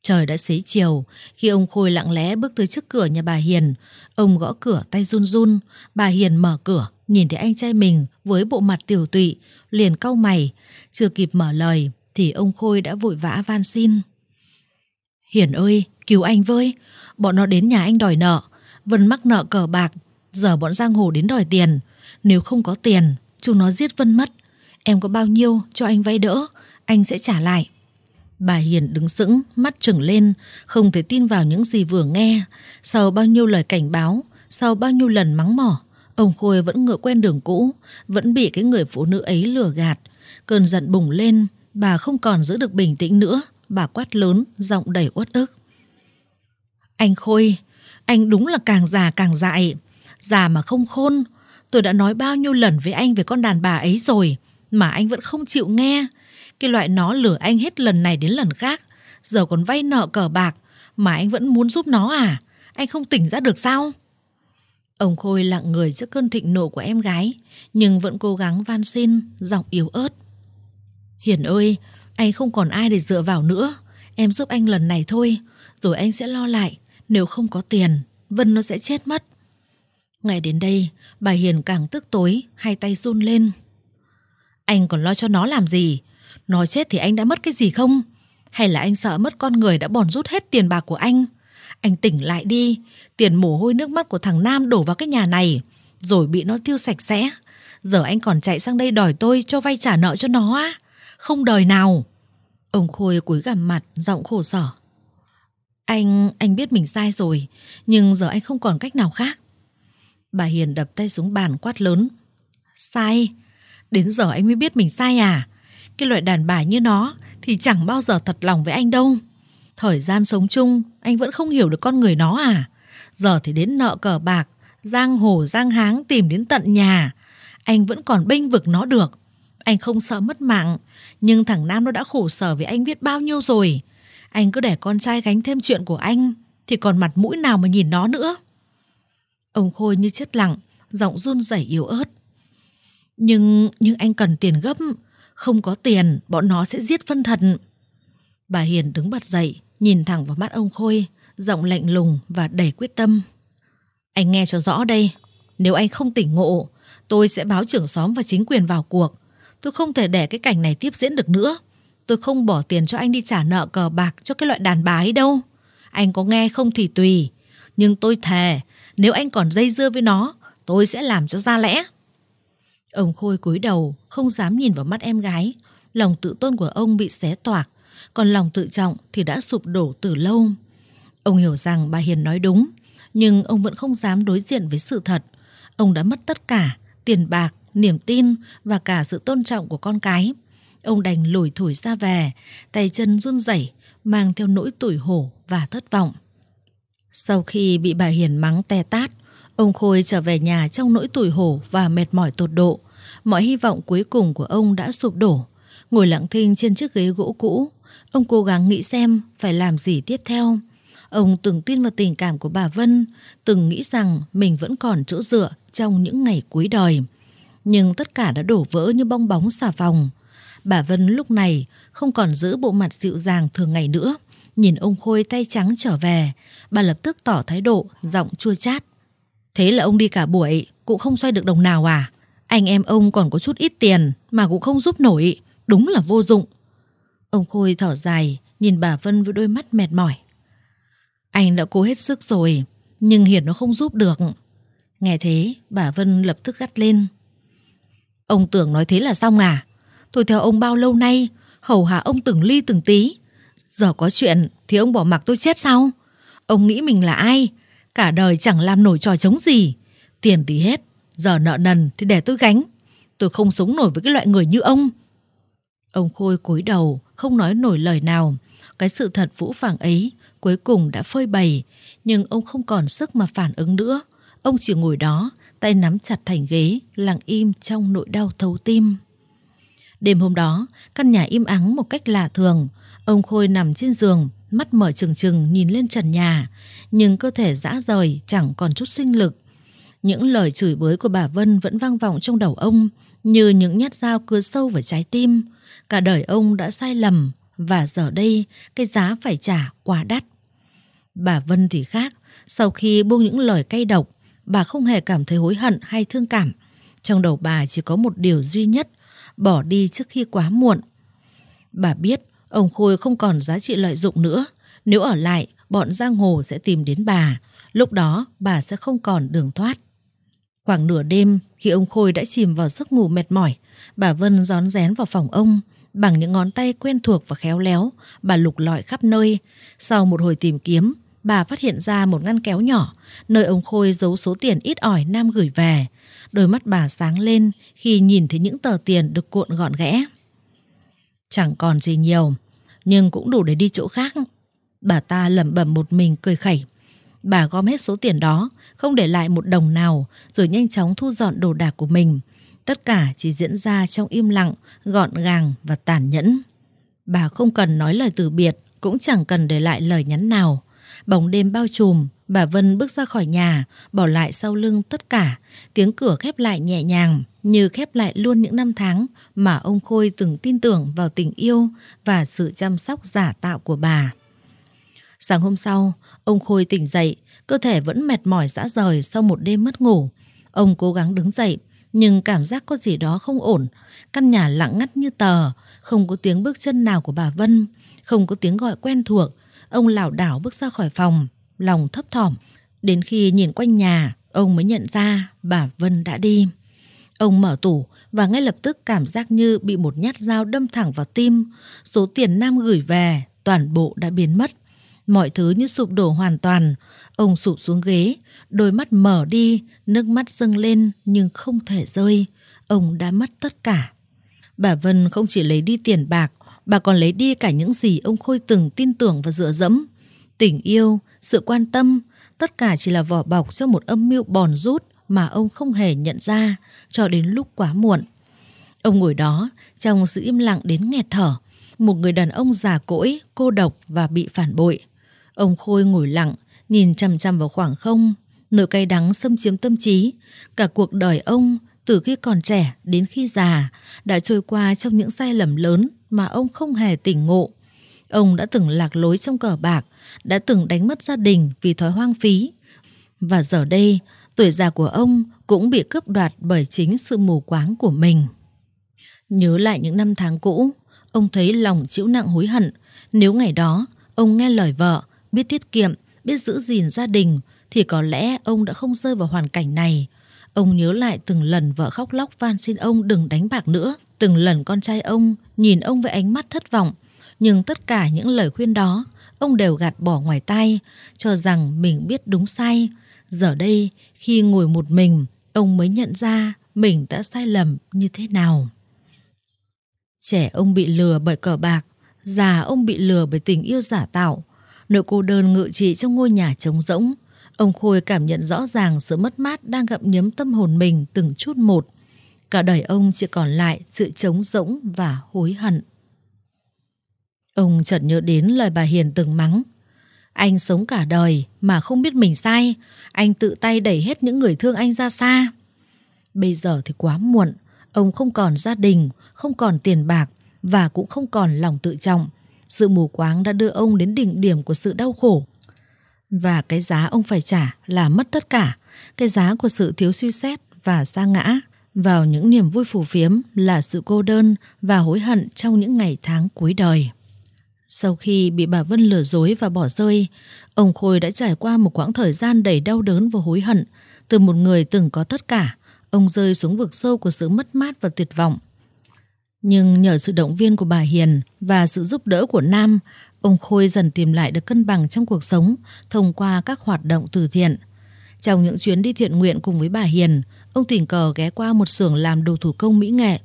Trời đã xế chiều, khi ông Khôi lặng lẽ bước tới trước cửa nhà bà Hiền, ông gõ cửa tay run run, bà Hiền mở cửa, nhìn thấy anh trai mình với bộ mặt tiểu tụy, liền cau mày, chưa kịp mở lời thì ông Khôi đã vội vã van xin. Hiển ơi, cứu anh với, bọn nó đến nhà anh đòi nợ, Vân mắc nợ cờ bạc, giờ bọn giang hồ đến đòi tiền, nếu không có tiền, chúng nó giết Vân mất, em có bao nhiêu cho anh vay đỡ, anh sẽ trả lại. Bà Hiền đứng sững, mắt trừng lên, không thể tin vào những gì vừa nghe, sau bao nhiêu lời cảnh báo, sau bao nhiêu lần mắng mỏ, Ông Khôi vẫn ngựa quen đường cũ, vẫn bị cái người phụ nữ ấy lừa gạt. Cơn giận bùng lên, bà không còn giữ được bình tĩnh nữa, bà quát lớn, giọng đầy uất ức. Anh Khôi, anh đúng là càng già càng dại, già mà không khôn. Tôi đã nói bao nhiêu lần với anh về con đàn bà ấy rồi, mà anh vẫn không chịu nghe. Cái loại nó lừa anh hết lần này đến lần khác, giờ còn vay nợ cờ bạc, mà anh vẫn muốn giúp nó à? Anh không tỉnh ra được sao? Ông Khôi lặng người trước cơn thịnh nộ của em gái, nhưng vẫn cố gắng van xin, giọng yếu ớt. Hiền ơi, anh không còn ai để dựa vào nữa, em giúp anh lần này thôi, rồi anh sẽ lo lại, nếu không có tiền, Vân nó sẽ chết mất. Ngày đến đây, bà Hiền càng tức tối, hai tay run lên. Anh còn lo cho nó làm gì? Nó chết thì anh đã mất cái gì không? Hay là anh sợ mất con người đã bòn rút hết tiền bạc của anh? Anh tỉnh lại đi, tiền mồ hôi nước mắt của thằng Nam đổ vào cái nhà này, rồi bị nó tiêu sạch sẽ. Giờ anh còn chạy sang đây đòi tôi cho vay trả nợ cho nó á. Không đời nào. Ông Khôi cúi gằm mặt, giọng khổ sở. Anh, anh biết mình sai rồi, nhưng giờ anh không còn cách nào khác. Bà Hiền đập tay xuống bàn quát lớn. Sai? Đến giờ anh mới biết mình sai à? Cái loại đàn bà như nó thì chẳng bao giờ thật lòng với anh đâu. Thời gian sống chung, anh vẫn không hiểu được con người nó à? Giờ thì đến nợ cờ bạc, giang hồ giang háng tìm đến tận nhà. Anh vẫn còn bênh vực nó được. Anh không sợ mất mạng, nhưng thằng Nam nó đã khổ sở vì anh biết bao nhiêu rồi. Anh cứ để con trai gánh thêm chuyện của anh, thì còn mặt mũi nào mà nhìn nó nữa. Ông Khôi như chết lặng, giọng run rẩy yếu ớt. Nhưng, nhưng anh cần tiền gấp, không có tiền bọn nó sẽ giết Vân Thần. Bà Hiền đứng bật dậy, nhìn thẳng vào mắt ông Khôi, giọng lạnh lùng và đầy quyết tâm. Anh nghe cho rõ đây, nếu anh không tỉnh ngộ, tôi sẽ báo trưởng xóm và chính quyền vào cuộc. Tôi không thể để cái cảnh này tiếp diễn được nữa. Tôi không bỏ tiền cho anh đi trả nợ cờ bạc cho cái loại đàn bà ấy đâu. Anh có nghe không thì tùy. Nhưng tôi thề, nếu anh còn dây dưa với nó, tôi sẽ làm cho ra lẽ. Ông Khôi cúi đầu, không dám nhìn vào mắt em gái. Lòng tự tôn của ông bị xé toạc còn lòng tự trọng thì đã sụp đổ từ lâu. Ông hiểu rằng bà Hiền nói đúng, nhưng ông vẫn không dám đối diện với sự thật. Ông đã mất tất cả, tiền bạc, niềm tin và cả sự tôn trọng của con cái. Ông đành lủi thủi ra về, tay chân run rẩy, mang theo nỗi tủi hổ và thất vọng. Sau khi bị bà Hiền mắng te tát, ông Khôi trở về nhà trong nỗi tủi hổ và mệt mỏi tột độ. Mọi hy vọng cuối cùng của ông đã sụp đổ. Ngồi lặng thinh trên chiếc ghế gỗ cũ, Ông cố gắng nghĩ xem phải làm gì tiếp theo. Ông từng tin vào tình cảm của bà Vân, từng nghĩ rằng mình vẫn còn chỗ dựa trong những ngày cuối đời. Nhưng tất cả đã đổ vỡ như bong bóng xà phòng. Bà Vân lúc này không còn giữ bộ mặt dịu dàng thường ngày nữa. Nhìn ông Khôi tay trắng trở về, bà lập tức tỏ thái độ, giọng chua chát. Thế là ông đi cả buổi, cũng không xoay được đồng nào à? Anh em ông còn có chút ít tiền mà cũng không giúp nổi, đúng là vô dụng. Ông Khôi thở dài, nhìn bà Vân với đôi mắt mệt mỏi. Anh đã cố hết sức rồi, nhưng Hiển nó không giúp được. Nghe thế, bà Vân lập tức gắt lên. Ông tưởng nói thế là xong à? Tôi theo ông bao lâu nay, hầu hạ ông từng ly từng tí. Giờ có chuyện thì ông bỏ mặc tôi chết sao? Ông nghĩ mình là ai? Cả đời chẳng làm nổi trò chống gì. Tiền thì hết, giờ nợ nần thì để tôi gánh. Tôi không sống nổi với cái loại người như ông. Ông Khôi cúi đầu, không nói nổi lời nào. Cái sự thật vũ phàng ấy cuối cùng đã phơi bày, nhưng ông không còn sức mà phản ứng nữa. Ông chỉ ngồi đó, tay nắm chặt thành ghế, lặng im trong nỗi đau thấu tim. Đêm hôm đó, căn nhà im ắng một cách lạ thường. Ông Khôi nằm trên giường, mắt mở trừng trừng nhìn lên trần nhà, nhưng cơ thể dã rời chẳng còn chút sinh lực. Những lời chửi bới của bà Vân vẫn vang vọng trong đầu ông, như những nhát dao cưa sâu vào trái tim. Cả đời ông đã sai lầm và giờ đây cái giá phải trả quá đắt. Bà Vân thì khác, sau khi buông những lời cay độc, bà không hề cảm thấy hối hận hay thương cảm. Trong đầu bà chỉ có một điều duy nhất, bỏ đi trước khi quá muộn. Bà biết ông Khôi không còn giá trị lợi dụng nữa, nếu ở lại bọn giang hồ sẽ tìm đến bà, lúc đó bà sẽ không còn đường thoát. Khoảng nửa đêm, khi ông Khôi đã chìm vào giấc ngủ mệt mỏi, bà Vân rón rén vào phòng ông. Bằng những ngón tay quen thuộc và khéo léo, bà lục lọi khắp nơi. Sau một hồi tìm kiếm, bà phát hiện ra một ngăn kéo nhỏ, nơi ông Khôi giấu số tiền ít ỏi Nam gửi về. Đôi mắt bà sáng lên khi nhìn thấy những tờ tiền được cuộn gọn ghẽ. Chẳng còn gì nhiều, nhưng cũng đủ để đi chỗ khác. Bà ta lẩm bẩm một mình cười khẩy. Bà gom hết số tiền đó, không để lại một đồng nào, rồi nhanh chóng thu dọn đồ đạc của mình. Tất cả chỉ diễn ra trong im lặng, gọn gàng và tàn nhẫn. Bà không cần nói lời từ biệt, cũng chẳng cần để lại lời nhắn nào. Bóng đêm bao trùm, bà Vân bước ra khỏi nhà, bỏ lại sau lưng tất cả. Tiếng cửa khép lại nhẹ nhàng, như khép lại luôn những năm tháng mà ông Khôi từng tin tưởng vào tình yêu và sự chăm sóc giả tạo của bà. Sáng hôm sau, ông Khôi tỉnh dậy, cơ thể vẫn mệt mỏi dã rời sau một đêm mất ngủ. Ông cố gắng đứng dậy, nhưng cảm giác có gì đó không ổn. Căn nhà lặng ngắt như tờ, không có tiếng bước chân nào của bà Vân, không có tiếng gọi quen thuộc. Ông lảo đảo bước ra khỏi phòng, lòng thấp thỏm. Đến khi nhìn quanh nhà, ông mới nhận ra bà Vân đã đi. Ông mở tủ và ngay lập tức cảm giác như bị một nhát dao đâm thẳng vào tim. Số tiền Nam gửi về, toàn bộ đã biến mất. Mọi thứ như sụp đổ hoàn toàn, Ông sụp xuống ghế, đôi mắt mở đi, nước mắt dâng lên nhưng không thể rơi. Ông đã mất tất cả. Bà Vân không chỉ lấy đi tiền bạc, bà còn lấy đi cả những gì ông Khôi từng tin tưởng và dựa dẫm. Tình yêu, sự quan tâm, tất cả chỉ là vỏ bọc cho một âm mưu bòn rút mà ông không hề nhận ra cho đến lúc quá muộn. Ông ngồi đó trong sự im lặng đến nghẹt thở, một người đàn ông già cỗi, cô độc và bị phản bội. Ông Khôi ngồi lặng, nhìn chằm chằm vào khoảng không, nỗi cay đắng xâm chiếm tâm trí. Cả cuộc đời ông, từ khi còn trẻ đến khi già, đã trôi qua trong những sai lầm lớn mà ông không hề tỉnh ngộ. Ông đã từng lạc lối trong cờ bạc, đã từng đánh mất gia đình vì thói hoang phí. Và giờ đây, tuổi già của ông cũng bị cướp đoạt bởi chính sự mù quáng của mình. Nhớ lại những năm tháng cũ, ông thấy lòng chịu nặng hối hận. Nếu ngày đó, ông nghe lời vợ, biết tiết kiệm, biết giữ gìn gia đình thì có lẽ ông đã không rơi vào hoàn cảnh này. Ông nhớ lại từng lần vợ khóc lóc van xin ông đừng đánh bạc nữa, từng lần con trai ông nhìn ông với ánh mắt thất vọng. Nhưng tất cả những lời khuyên đó, ông đều gạt bỏ ngoài tai, cho rằng mình biết đúng sai. Giờ đây, khi ngồi một mình, ông mới nhận ra mình đã sai lầm như thế nào. Trẻ ông bị lừa bởi cờ bạc, già ông bị lừa bởi tình yêu giả tạo, Nỗi cô đơn ngự trị trong ngôi nhà trống rỗng. Ông Khôi cảm nhận rõ ràng sự mất mát đang gặm nhấm tâm hồn mình từng chút một. Cả đời ông chỉ còn lại sự trống rỗng và hối hận. Ông chợt nhớ đến lời bà Hiền từng mắng. Anh sống cả đời mà không biết mình sai. Anh tự tay đẩy hết những người thương anh ra xa. Bây giờ thì quá muộn. Ông không còn gia đình, không còn tiền bạc và cũng không còn lòng tự trọng sự mù quáng đã đưa ông đến đỉnh điểm của sự đau khổ. Và cái giá ông phải trả là mất tất cả, cái giá của sự thiếu suy xét và xa ngã vào những niềm vui phù phiếm là sự cô đơn và hối hận trong những ngày tháng cuối đời. Sau khi bị bà Vân lừa dối và bỏ rơi, ông Khôi đã trải qua một quãng thời gian đầy đau đớn và hối hận. Từ một người từng có tất cả, ông rơi xuống vực sâu của sự mất mát và tuyệt vọng. Nhưng nhờ sự động viên của bà Hiền và sự giúp đỡ của Nam, ông Khôi dần tìm lại được cân bằng trong cuộc sống thông qua các hoạt động từ thiện. Trong những chuyến đi thiện nguyện cùng với bà Hiền, ông tình cờ ghé qua một xưởng làm đồ thủ công mỹ nghệ.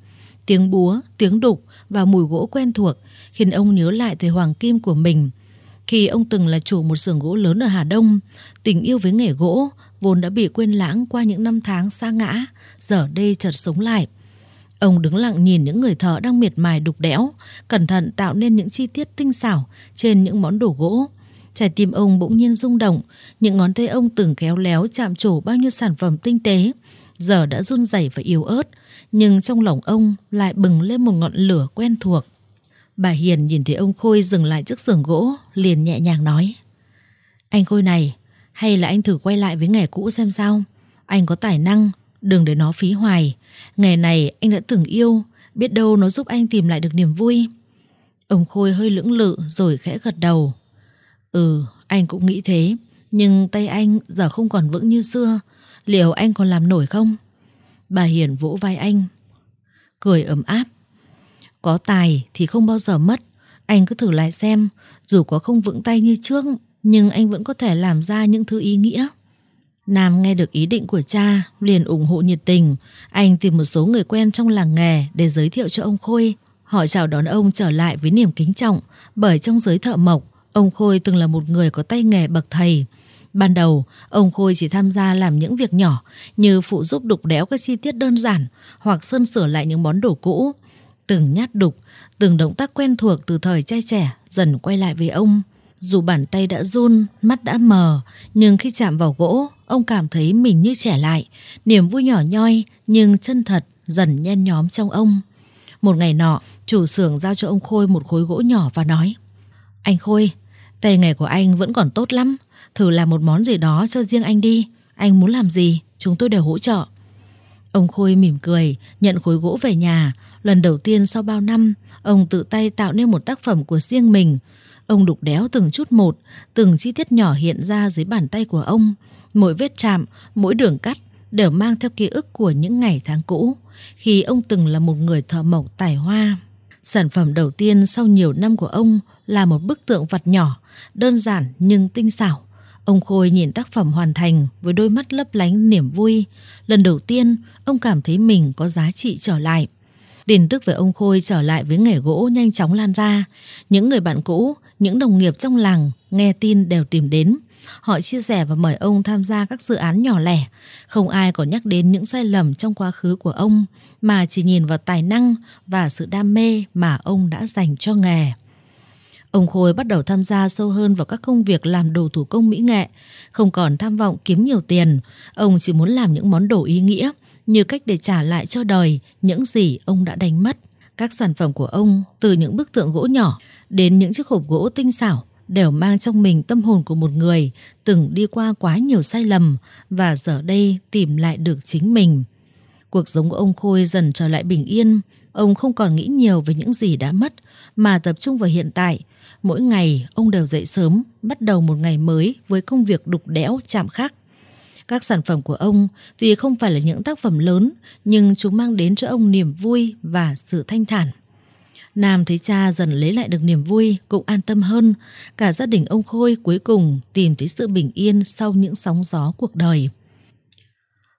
Tiếng búa, tiếng đục và mùi gỗ quen thuộc khiến ông nhớ lại thời hoàng kim của mình. Khi ông từng là chủ một xưởng gỗ lớn ở Hà Đông, tình yêu với nghề gỗ vốn đã bị quên lãng qua những năm tháng xa ngã, giờ đây chợt sống lại. Ông đứng lặng nhìn những người thợ đang miệt mài đục đẽo, cẩn thận tạo nên những chi tiết tinh xảo trên những món đồ gỗ. Trái tim ông bỗng nhiên rung động, những ngón tay ông từng khéo léo chạm trổ bao nhiêu sản phẩm tinh tế, giờ đã run rẩy và yếu ớt, nhưng trong lòng ông lại bừng lên một ngọn lửa quen thuộc. Bà Hiền nhìn thấy ông Khôi dừng lại trước giường gỗ, liền nhẹ nhàng nói. Anh Khôi này, hay là anh thử quay lại với nghề cũ xem sao? Anh có tài năng, đừng để nó phí hoài. Ngày này anh đã từng yêu, biết đâu nó giúp anh tìm lại được niềm vui. Ông Khôi hơi lưỡng lự rồi khẽ gật đầu. Ừ, anh cũng nghĩ thế, nhưng tay anh giờ không còn vững như xưa, liệu anh còn làm nổi không? Bà Hiền vỗ vai anh, cười ấm áp. Có tài thì không bao giờ mất, anh cứ thử lại xem, dù có không vững tay như trước, nhưng anh vẫn có thể làm ra những thứ ý nghĩa. Nam nghe được ý định của cha, liền ủng hộ nhiệt tình. Anh tìm một số người quen trong làng nghề để giới thiệu cho ông Khôi. Họ chào đón ông trở lại với niềm kính trọng, bởi trong giới thợ mộc, ông Khôi từng là một người có tay nghề bậc thầy. Ban đầu, ông Khôi chỉ tham gia làm những việc nhỏ như phụ giúp đục đẽo các chi tiết đơn giản hoặc sơn sửa lại những món đồ cũ. Từng nhát đục, từng động tác quen thuộc từ thời trai trẻ dần quay lại với ông. Dù bàn tay đã run, mắt đã mờ, nhưng khi chạm vào gỗ, Ông cảm thấy mình như trẻ lại, niềm vui nhỏ nhoi nhưng chân thật dần nhen nhóm trong ông. Một ngày nọ, chủ xưởng giao cho ông Khôi một khối gỗ nhỏ và nói Anh Khôi, tay nghề của anh vẫn còn tốt lắm, thử làm một món gì đó cho riêng anh đi. Anh muốn làm gì, chúng tôi đều hỗ trợ. Ông Khôi mỉm cười, nhận khối gỗ về nhà. Lần đầu tiên sau bao năm, ông tự tay tạo nên một tác phẩm của riêng mình. Ông đục đéo từng chút một, từng chi tiết nhỏ hiện ra dưới bàn tay của ông, mỗi vết chạm, mỗi đường cắt đều mang theo ký ức của những ngày tháng cũ, khi ông từng là một người thợ mộc tài hoa. Sản phẩm đầu tiên sau nhiều năm của ông là một bức tượng vật nhỏ, đơn giản nhưng tinh xảo. Ông Khôi nhìn tác phẩm hoàn thành với đôi mắt lấp lánh niềm vui. Lần đầu tiên, ông cảm thấy mình có giá trị trở lại. Tin tức về ông Khôi trở lại với nghề gỗ nhanh chóng lan ra. Những người bạn cũ, những đồng nghiệp trong làng nghe tin đều tìm đến họ chia sẻ và mời ông tham gia các dự án nhỏ lẻ. Không ai còn nhắc đến những sai lầm trong quá khứ của ông, mà chỉ nhìn vào tài năng và sự đam mê mà ông đã dành cho nghề. Ông Khôi bắt đầu tham gia sâu hơn vào các công việc làm đồ thủ công mỹ nghệ, không còn tham vọng kiếm nhiều tiền, ông chỉ muốn làm những món đồ ý nghĩa như cách để trả lại cho đời những gì ông đã đánh mất. Các sản phẩm của ông từ những bức tượng gỗ nhỏ đến những chiếc hộp gỗ tinh xảo đều mang trong mình tâm hồn của một người từng đi qua quá nhiều sai lầm và giờ đây tìm lại được chính mình. Cuộc sống của ông Khôi dần trở lại bình yên, ông không còn nghĩ nhiều về những gì đã mất mà tập trung vào hiện tại. Mỗi ngày ông đều dậy sớm, bắt đầu một ngày mới với công việc đục đẽo chạm khắc. Các sản phẩm của ông tuy không phải là những tác phẩm lớn nhưng chúng mang đến cho ông niềm vui và sự thanh thản. Nam thấy cha dần lấy lại được niềm vui, cũng an tâm hơn. Cả gia đình ông Khôi cuối cùng tìm thấy sự bình yên sau những sóng gió cuộc đời.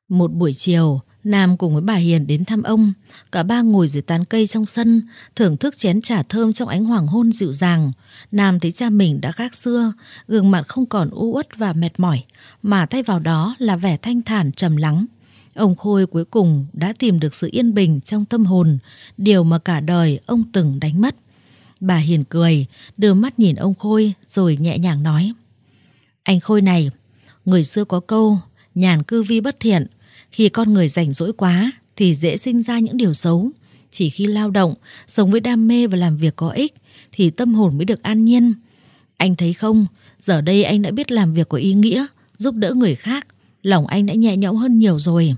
Một buổi chiều, Nam cùng với bà Hiền đến thăm ông. Cả ba ngồi dưới tán cây trong sân, thưởng thức chén trà thơm trong ánh hoàng hôn dịu dàng. Nam thấy cha mình đã khác xưa, gương mặt không còn u uất và mệt mỏi, mà thay vào đó là vẻ thanh thản trầm lắng, Ông Khôi cuối cùng đã tìm được sự yên bình trong tâm hồn, điều mà cả đời ông từng đánh mất. Bà Hiền cười, đưa mắt nhìn ông Khôi rồi nhẹ nhàng nói. Anh Khôi này, người xưa có câu, nhàn cư vi bất thiện, khi con người rảnh rỗi quá thì dễ sinh ra những điều xấu. Chỉ khi lao động, sống với đam mê và làm việc có ích thì tâm hồn mới được an nhiên. Anh thấy không, giờ đây anh đã biết làm việc có ý nghĩa, giúp đỡ người khác, lòng anh đã nhẹ nhõm hơn nhiều rồi.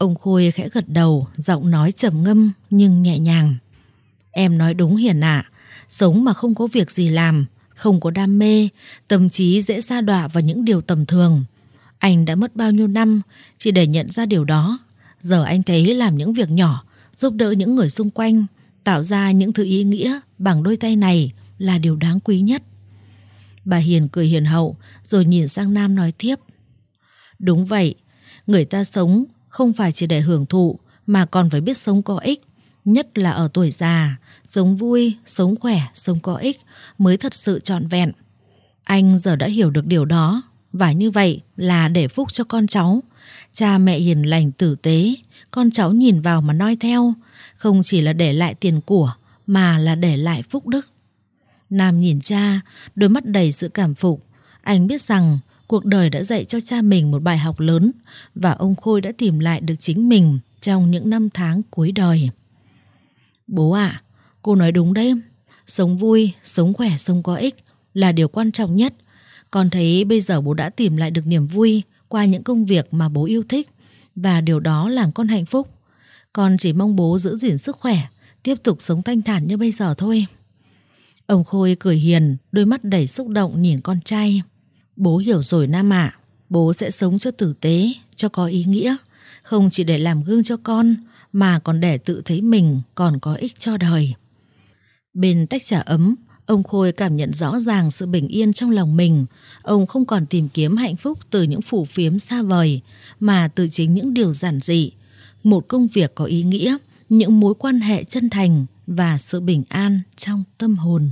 Ông Khôi khẽ gật đầu, giọng nói trầm ngâm nhưng nhẹ nhàng. Em nói đúng hiền ạ, à, sống mà không có việc gì làm, không có đam mê, tâm trí dễ sa đọa vào những điều tầm thường. Anh đã mất bao nhiêu năm chỉ để nhận ra điều đó. Giờ anh thấy làm những việc nhỏ, giúp đỡ những người xung quanh, tạo ra những thứ ý nghĩa bằng đôi tay này là điều đáng quý nhất. Bà Hiền cười hiền hậu rồi nhìn sang Nam nói tiếp. Đúng vậy, người ta sống không phải chỉ để hưởng thụ mà còn phải biết sống có ích, nhất là ở tuổi già, sống vui, sống khỏe, sống có ích mới thật sự trọn vẹn. Anh giờ đã hiểu được điều đó và như vậy là để phúc cho con cháu. Cha mẹ hiền lành tử tế, con cháu nhìn vào mà noi theo, không chỉ là để lại tiền của mà là để lại phúc đức. Nam nhìn cha, đôi mắt đầy sự cảm phục. Anh biết rằng cuộc đời đã dạy cho cha mình một bài học lớn và ông Khôi đã tìm lại được chính mình trong những năm tháng cuối đời. Bố ạ, à, cô nói đúng đấy. Sống vui, sống khỏe, sống có ích là điều quan trọng nhất. Con thấy bây giờ bố đã tìm lại được niềm vui qua những công việc mà bố yêu thích và điều đó làm con hạnh phúc. Con chỉ mong bố giữ gìn sức khỏe, tiếp tục sống thanh thản như bây giờ thôi. Ông Khôi cười hiền, đôi mắt đầy xúc động nhìn con trai. Bố hiểu rồi Nam ạ, bố sẽ sống cho tử tế, cho có ý nghĩa, không chỉ để làm gương cho con mà còn để tự thấy mình còn có ích cho đời. Bên tách trà ấm, ông Khôi cảm nhận rõ ràng sự bình yên trong lòng mình. Ông không còn tìm kiếm hạnh phúc từ những phủ phiếm xa vời, mà từ chính những điều giản dị. Một công việc có ý nghĩa, những mối quan hệ chân thành và sự bình an trong tâm hồn.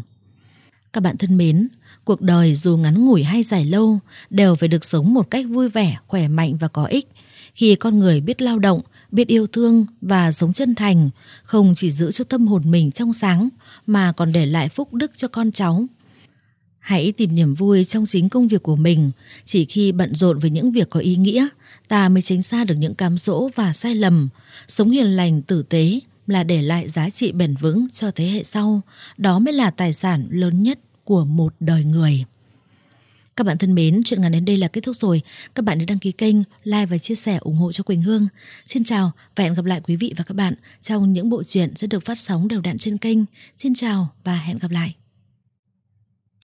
Các bạn thân mến, Cuộc đời dù ngắn ngủi hay dài lâu đều phải được sống một cách vui vẻ, khỏe mạnh và có ích. Khi con người biết lao động, biết yêu thương và sống chân thành, không chỉ giữ cho tâm hồn mình trong sáng mà còn để lại phúc đức cho con cháu. Hãy tìm niềm vui trong chính công việc của mình, chỉ khi bận rộn với những việc có ý nghĩa, ta mới tránh xa được những cám dỗ và sai lầm, sống hiền lành tử tế là để lại giá trị bền vững cho thế hệ sau, đó mới là tài sản lớn nhất của một đời người. Các bạn thân mến, chuyện ngắn đến đây là kết thúc rồi. Các bạn hãy đăng ký kênh, like và chia sẻ ủng hộ cho Quỳnh Hương. Xin chào và hẹn gặp lại quý vị và các bạn trong những bộ truyện sẽ được phát sóng đều đặn trên kênh. Xin chào và hẹn gặp lại.